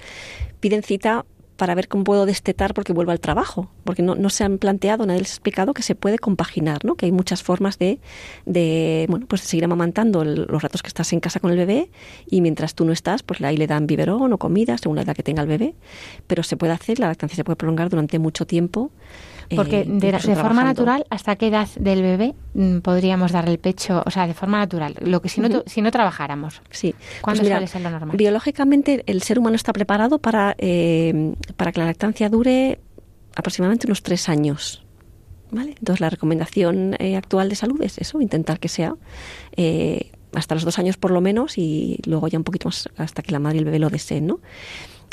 piden cita para ver cómo puedo destetar porque vuelvo al trabajo, porque no, no se han planteado, nadie les ha explicado que se puede compaginar, ¿no? que hay muchas formas de, de bueno, pues seguir amamantando los ratos que estás en casa con el bebé y mientras tú no estás, pues ahí le dan biberón o comida, según la edad que tenga el bebé, pero se puede hacer, la lactancia se puede prolongar durante mucho tiempo. Porque eh, de, forma natural, ¿hasta qué edad del bebé mm, podríamos dar el pecho? O sea, de forma natural, lo que si no, si no trabajáramos. Sí. ¿Cuándo pues suele ser lo normal? Biológicamente, el ser humano está preparado para, eh, para que la lactancia dure aproximadamente unos tres años. ¿Vale? Entonces, la recomendación eh, actual de salud es eso, intentar que sea hasta los dos años por lo menos y luego ya un poquito más hasta que la madre y el bebé lo deseen, ¿no?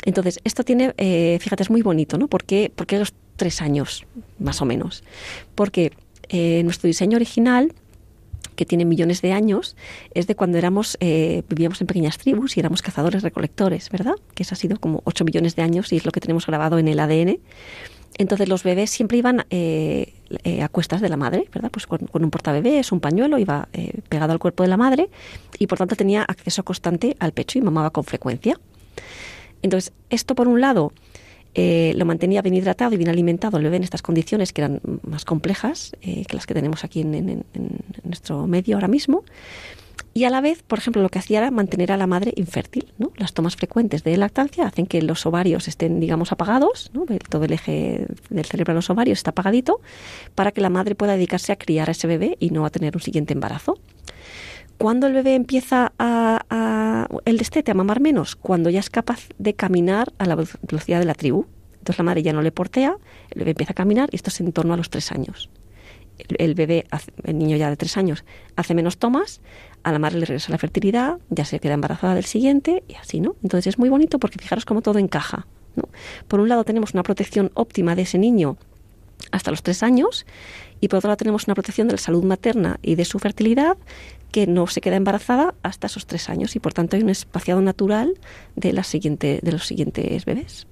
Entonces, esto tiene, fíjate, es muy bonito, ¿no? Porque, porque tres años, más o menos. Porque eh, nuestro diseño original que tiene millones de años, es de cuando éramos, eh, vivíamos en pequeñas tribus y éramos cazadores recolectores, ¿verdad? Que eso ha sido como ocho millones de años y es lo que tenemos grabado en el ADN. Entonces los bebés siempre iban eh, a cuestas de la madre, ¿verdad? Pues con, un portabebés, un pañuelo, iba pegado al cuerpo de la madre y por tanto tenía acceso constante al pecho y mamaba con frecuencia. Entonces esto por un lado eh, lo mantenía bien hidratado y bien alimentado el bebé en estas condiciones que eran más complejas eh, que las que tenemos aquí en, nuestro medio ahora mismo. Y a la vez, por ejemplo, lo que hacía era mantener a la madre infértil. ¿no? Las tomas frecuentes de lactancia hacen que los ovarios estén, digamos, apagados, ¿no? todo el eje del cerebro de los ovarios está apagadito, para que la madre pueda dedicarse a criar a ese bebé y no a tener un siguiente embarazo. Cuando el bebé empieza a el destete a mamar menos cuando ya es capaz de caminar a la velocidad de la tribu. Entonces la madre ya no le portea, el bebé empieza a caminar y esto es en torno a los tres años. El, bebé, el niño ya de tres años, hace menos tomas, a la madre le regresa la fertilidad, ya se queda embarazada del siguiente y así, ¿no? Entonces es muy bonito porque fijaros cómo todo encaja. Por un lado tenemos una protección óptima de ese niño hasta los tres años y por otro lado tenemos una protección de la salud materna y de su fertilidad que no se queda embarazada hasta esos tres años y por tanto hay un espaciado natural de, la siguiente, de los siguientes bebés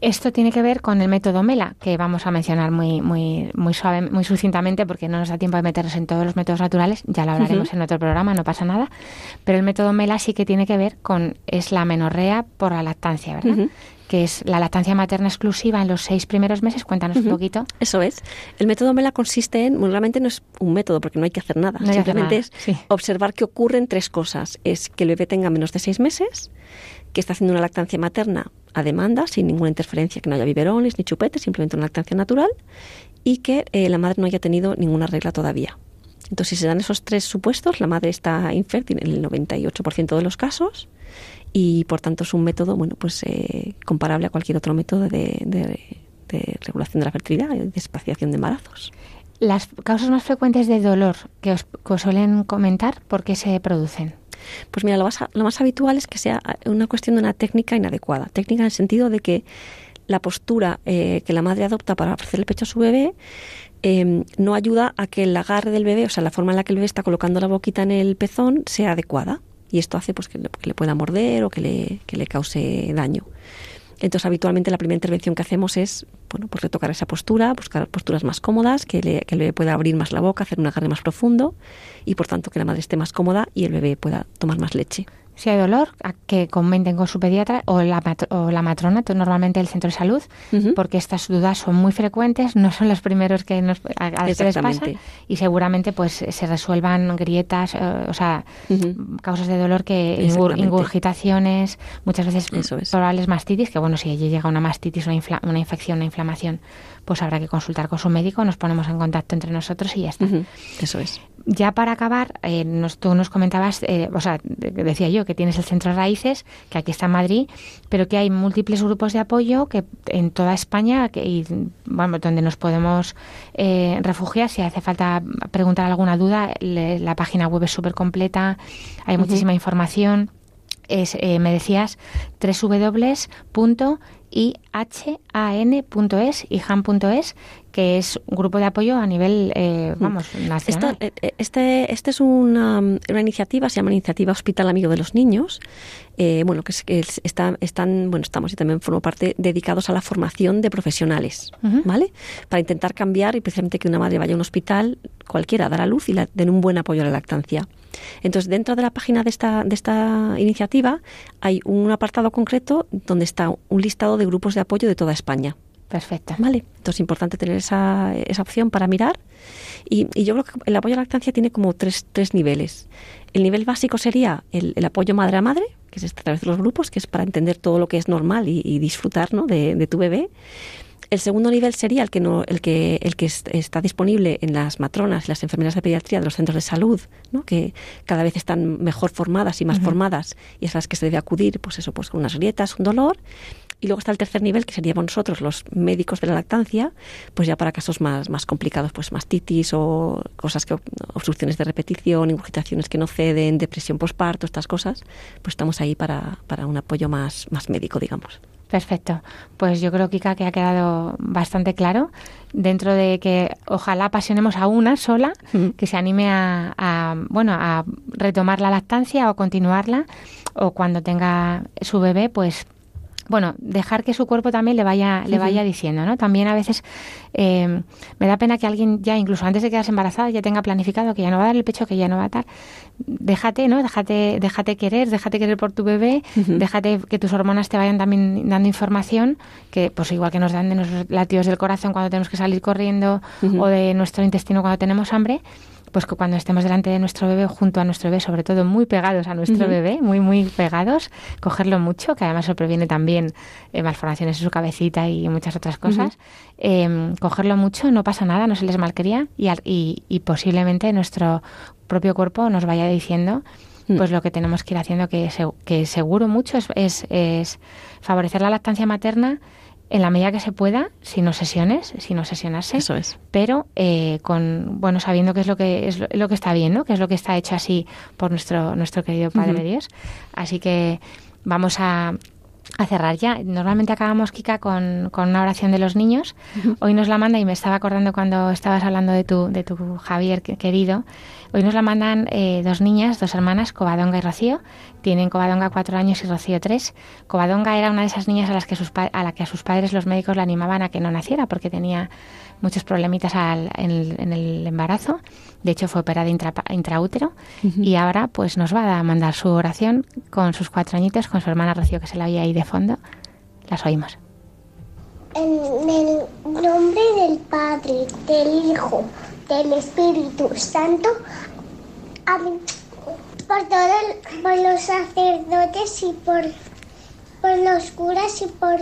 esto tiene que ver con el método MELA, que vamos a mencionar muy, muy, muy, suave, muy sucintamente, porque no nos da tiempo de meternos en todos los métodos naturales, ya lo hablaremos en otro programa, no pasa nada. Pero el método MELA sí que tiene que ver con, es la menorrea por la lactancia, ¿verdad? que es la lactancia materna exclusiva en los seis primeros meses. Cuéntanos un poquito. Eso es. El método MELA consiste en, realmente no es un método porque no hay que hacer nada. Simplemente es observar que ocurren tres cosas. Es que el bebé tenga menos de seis meses, que está haciendo una lactancia materna a demanda, sin ninguna interferencia, que no haya biberones ni chupetes, simplemente una lactancia natural y que eh, la madre no haya tenido ninguna regla todavía. Entonces, si se dan esos tres supuestos, la madre está infértil en el 98% de los casos y, por tanto, es un método bueno, pues, eh, comparable a cualquier otro método de, regulación de la fertilidad y de espaciación de embarazos. Las causas más frecuentes de dolor que os suelen comentar, ¿por qué se producen? Pues mira, lo, lo más habitual es que sea ah, una cuestión de una técnica inadecuada. Técnica en el sentido de que la postura eh, que la madre adopta para ofrecerle pecho a su bebé em, no ayuda a que el agarre del bebé, o sea, la forma en la que el bebé está colocando la boquita en el pezón, sea adecuada. Y esto hace pues, que, le, que le pueda morder o que le, que le cause daño. Entonces, habitualmente la primera intervención que hacemos es bueno, pues retocar esa postura, buscar posturas más cómodas, que que el bebé pueda abrir más la boca, hacer un agarre más profundo y por tanto que la madre esté más cómoda y el bebé pueda tomar más leche si hay dolor, a que comenten con su pediatra o la, o matrona, normalmente el centro de salud, porque estas dudas son muy frecuentes, no son los primeros que nos, les y seguramente pues se resuelvan grietas, eh, o sea, causas de dolor que ingurgitaciones, muchas veces es. probables mastitis, que bueno, si allí llega una mastitis, una, infección, una inflamación, pues habrá que consultar con su médico, nos ponemos en contacto entre nosotros y ya está. Eso es ya para acabar, eh, tú nos comentabas, eh, o sea, decía yo que tienes el centro Raíces, que aquí está en Madrid, pero que hay múltiples grupos de apoyo que en toda España, que, donde nos podemos eh, refugiar. Si hace falta preguntar alguna duda, la página web es súper completa, hay muchísima información. Es, me decías, www.ihan.es, ihan.es, que es un grupo de apoyo a nivel, eh, hmm. vamos, nacional. Esta, eh, eh, este, este es una, iniciativa, se llama Iniciativa Hospital Amigo de los Niños, eh, bueno, que, están, bueno, estamos y también formo parte dedicados a la formación de profesionales, ¿vale? Para intentar cambiar y precisamente que una madre vaya a un hospital cualquiera, dar a luz y la, den un buen apoyo a la lactancia. Entonces, dentro de la página de esta, de esta iniciativa hay un apartado concreto donde está un listado de grupos de apoyo de toda España. Perfecto. Vale, entonces es importante tener esa, esa opción para mirar. Y, yo creo que el apoyo a la lactancia tiene como tres, tres niveles. El nivel básico sería el, apoyo madre a madre, que es a través de los grupos, que es para entender todo lo que es normal y, disfrutar de, tu bebé. El segundo nivel sería el que, no, el que, el que está disponible en las matronas, las enfermeras de pediatría de los centros de salud, ¿no? que cada vez están mejor formadas y más formadas y es a las que se debe acudir, pues eso, pues con unas grietas, un dolor. Y luego está el tercer nivel, que seríamos nosotros, los médicos de la lactancia, pues ya para casos más, más complicados, pues mastitis o cosas que, obstrucciones de repetición, ingurgitaciones que no ceden, depresión postparto, estas cosas, pues estamos ahí para, un apoyo más, más médico, digamos. Perfecto. Pues yo creo, Kika, que ha quedado bastante claro dentro de que ojalá apasionemos a una sola que se anime a, bueno, a retomar la lactancia o continuarla o cuando tenga su bebé, pues bueno, dejar que su cuerpo también le vaya, le vaya diciendo, ¿no? También a veces eh, me da pena que alguien ya, incluso antes de quedarse embarazada, ya tenga planificado que ya no va a dar el pecho, que ya no va a tal. Déjate, ¿no? Déjate, déjate querer, déjate querer por tu bebé, déjate que tus hormonas te vayan también dando información, que pues igual que nos dan de nuestros latidos del corazón cuando tenemos que salir corriendo o de nuestro intestino cuando tenemos hambre, pues que cuando estemos delante de nuestro bebé, junto a nuestro bebé, sobre todo muy pegados a nuestro bebé, muy, muy pegados, cogerlo mucho, que además eso previene también eh, malformaciones en su cabecita y muchas otras cosas. Em, cogerlo mucho, no pasa nada, no se les malquería y, y, posiblemente nuestro propio cuerpo nos vaya diciendo mm. pues lo que tenemos que ir haciendo, que, que seguro mucho es, es, es, favorecer la lactancia materna en la medida que se pueda, sin no sesiones, si no sesionarse. Eso es. Pero eh, con, bueno, sabiendo qué es lo que es lo, que está bien, ¿no? Que es lo que está hecho así por nuestro, nuestro querido Padre de Dios. Así que vamos a, cerrar ya. Normalmente acabamos, Kika, con, con, una oración de los niños. Hoy nos la manda, y me estaba acordando cuando estabas hablando de tu, de tu Javier querido, hoy nos la mandan eh, dos niñas, dos hermanas, Covadonga y Rocío, tienen Covadonga cuatro años y Rocío tres. Covadonga era una de esas niñas a las que a la que a sus padres los médicos la animaban a que no naciera porque tenía muchos problemitas en, el, embarazo. De hecho, fue operada intra, intraútero y ahora pues nos va a mandar su oración con sus cuatro añitos, con su hermana Rocío que se la veía ahí de fondo. Las oímos. En el nombre del Padre, del Hijo, del Espíritu Santo. Amén por todos por los sacerdotes y por, por los curas y por,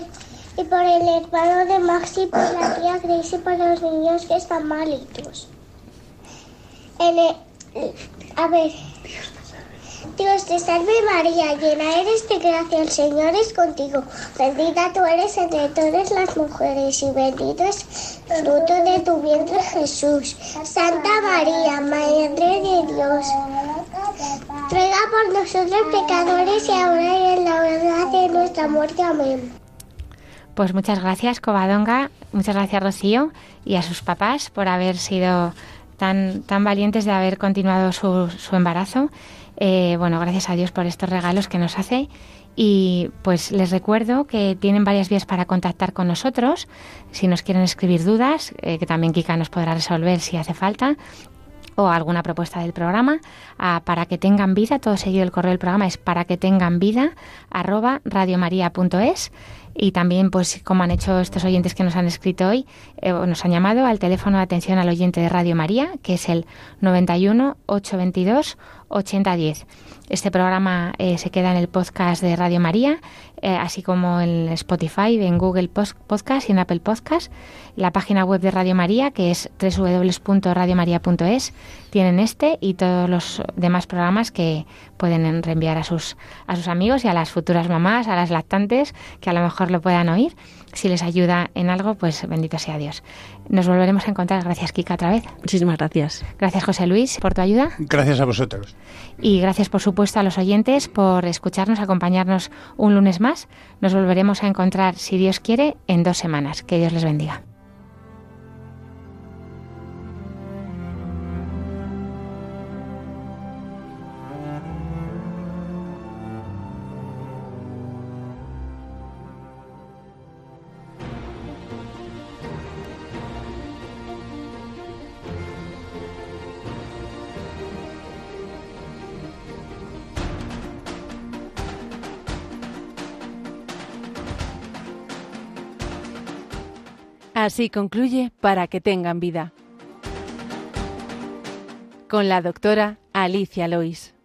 y por el hermano de Maxi, por la tía Grace y por los niños que están malitos. a ver, Dios te salve María, llena eres de gracia, el Señor es contigo. Bendita tú eres entre todas las mujeres y bendito es el fruto de tu vientre Jesús. Santa María, Madre de Dios, ruega por nosotros pecadores y ahora y en la hora de nuestra muerte. Amén. Pues muchas gracias, Covadonga, muchas gracias, Rocío, y a sus papás por haber sido tan, tan valientes de haber continuado su, su embarazo eh, bueno, gracias a Dios por estos regalos que nos hace. Y pues les recuerdo que tienen varias vías para contactar con nosotros. Si nos quieren escribir dudas, eh, que también Kika nos podrá resolver si hace falta, o alguna propuesta del programa para que tengan vida, todo seguido el correo del programa es para que tengan vida y también pues como han hecho estos oyentes que nos han escrito hoy eh, nos han llamado al teléfono de atención al oyente de Radio María que es el 91 822 8010. Este programa eh, se queda en el podcast de Radio María, eh, así como en Spotify, en Google Podcast y en Apple Podcast. La página web de Radio María, que es www.radiomaria.es tienen este y todos los demás programas que pueden reenviar a sus, a sus amigos y a las futuras mamás, a las lactantes, que a lo mejor lo puedan oír. Si les ayuda en algo, pues bendito sea Dios. Nos volveremos a encontrar. Gracias, Kika, otra vez. Muchísimas gracias. Gracias, José Luis, por tu ayuda. Gracias a vosotros. Y gracias, por supuesto, a los oyentes por escucharnos, acompañarnos un lunes más. Nos volveremos a encontrar, si Dios quiere, en dos semanas. Que Dios les bendiga. Así concluye Para que tengan vida. Con la doctora Alicia Lois.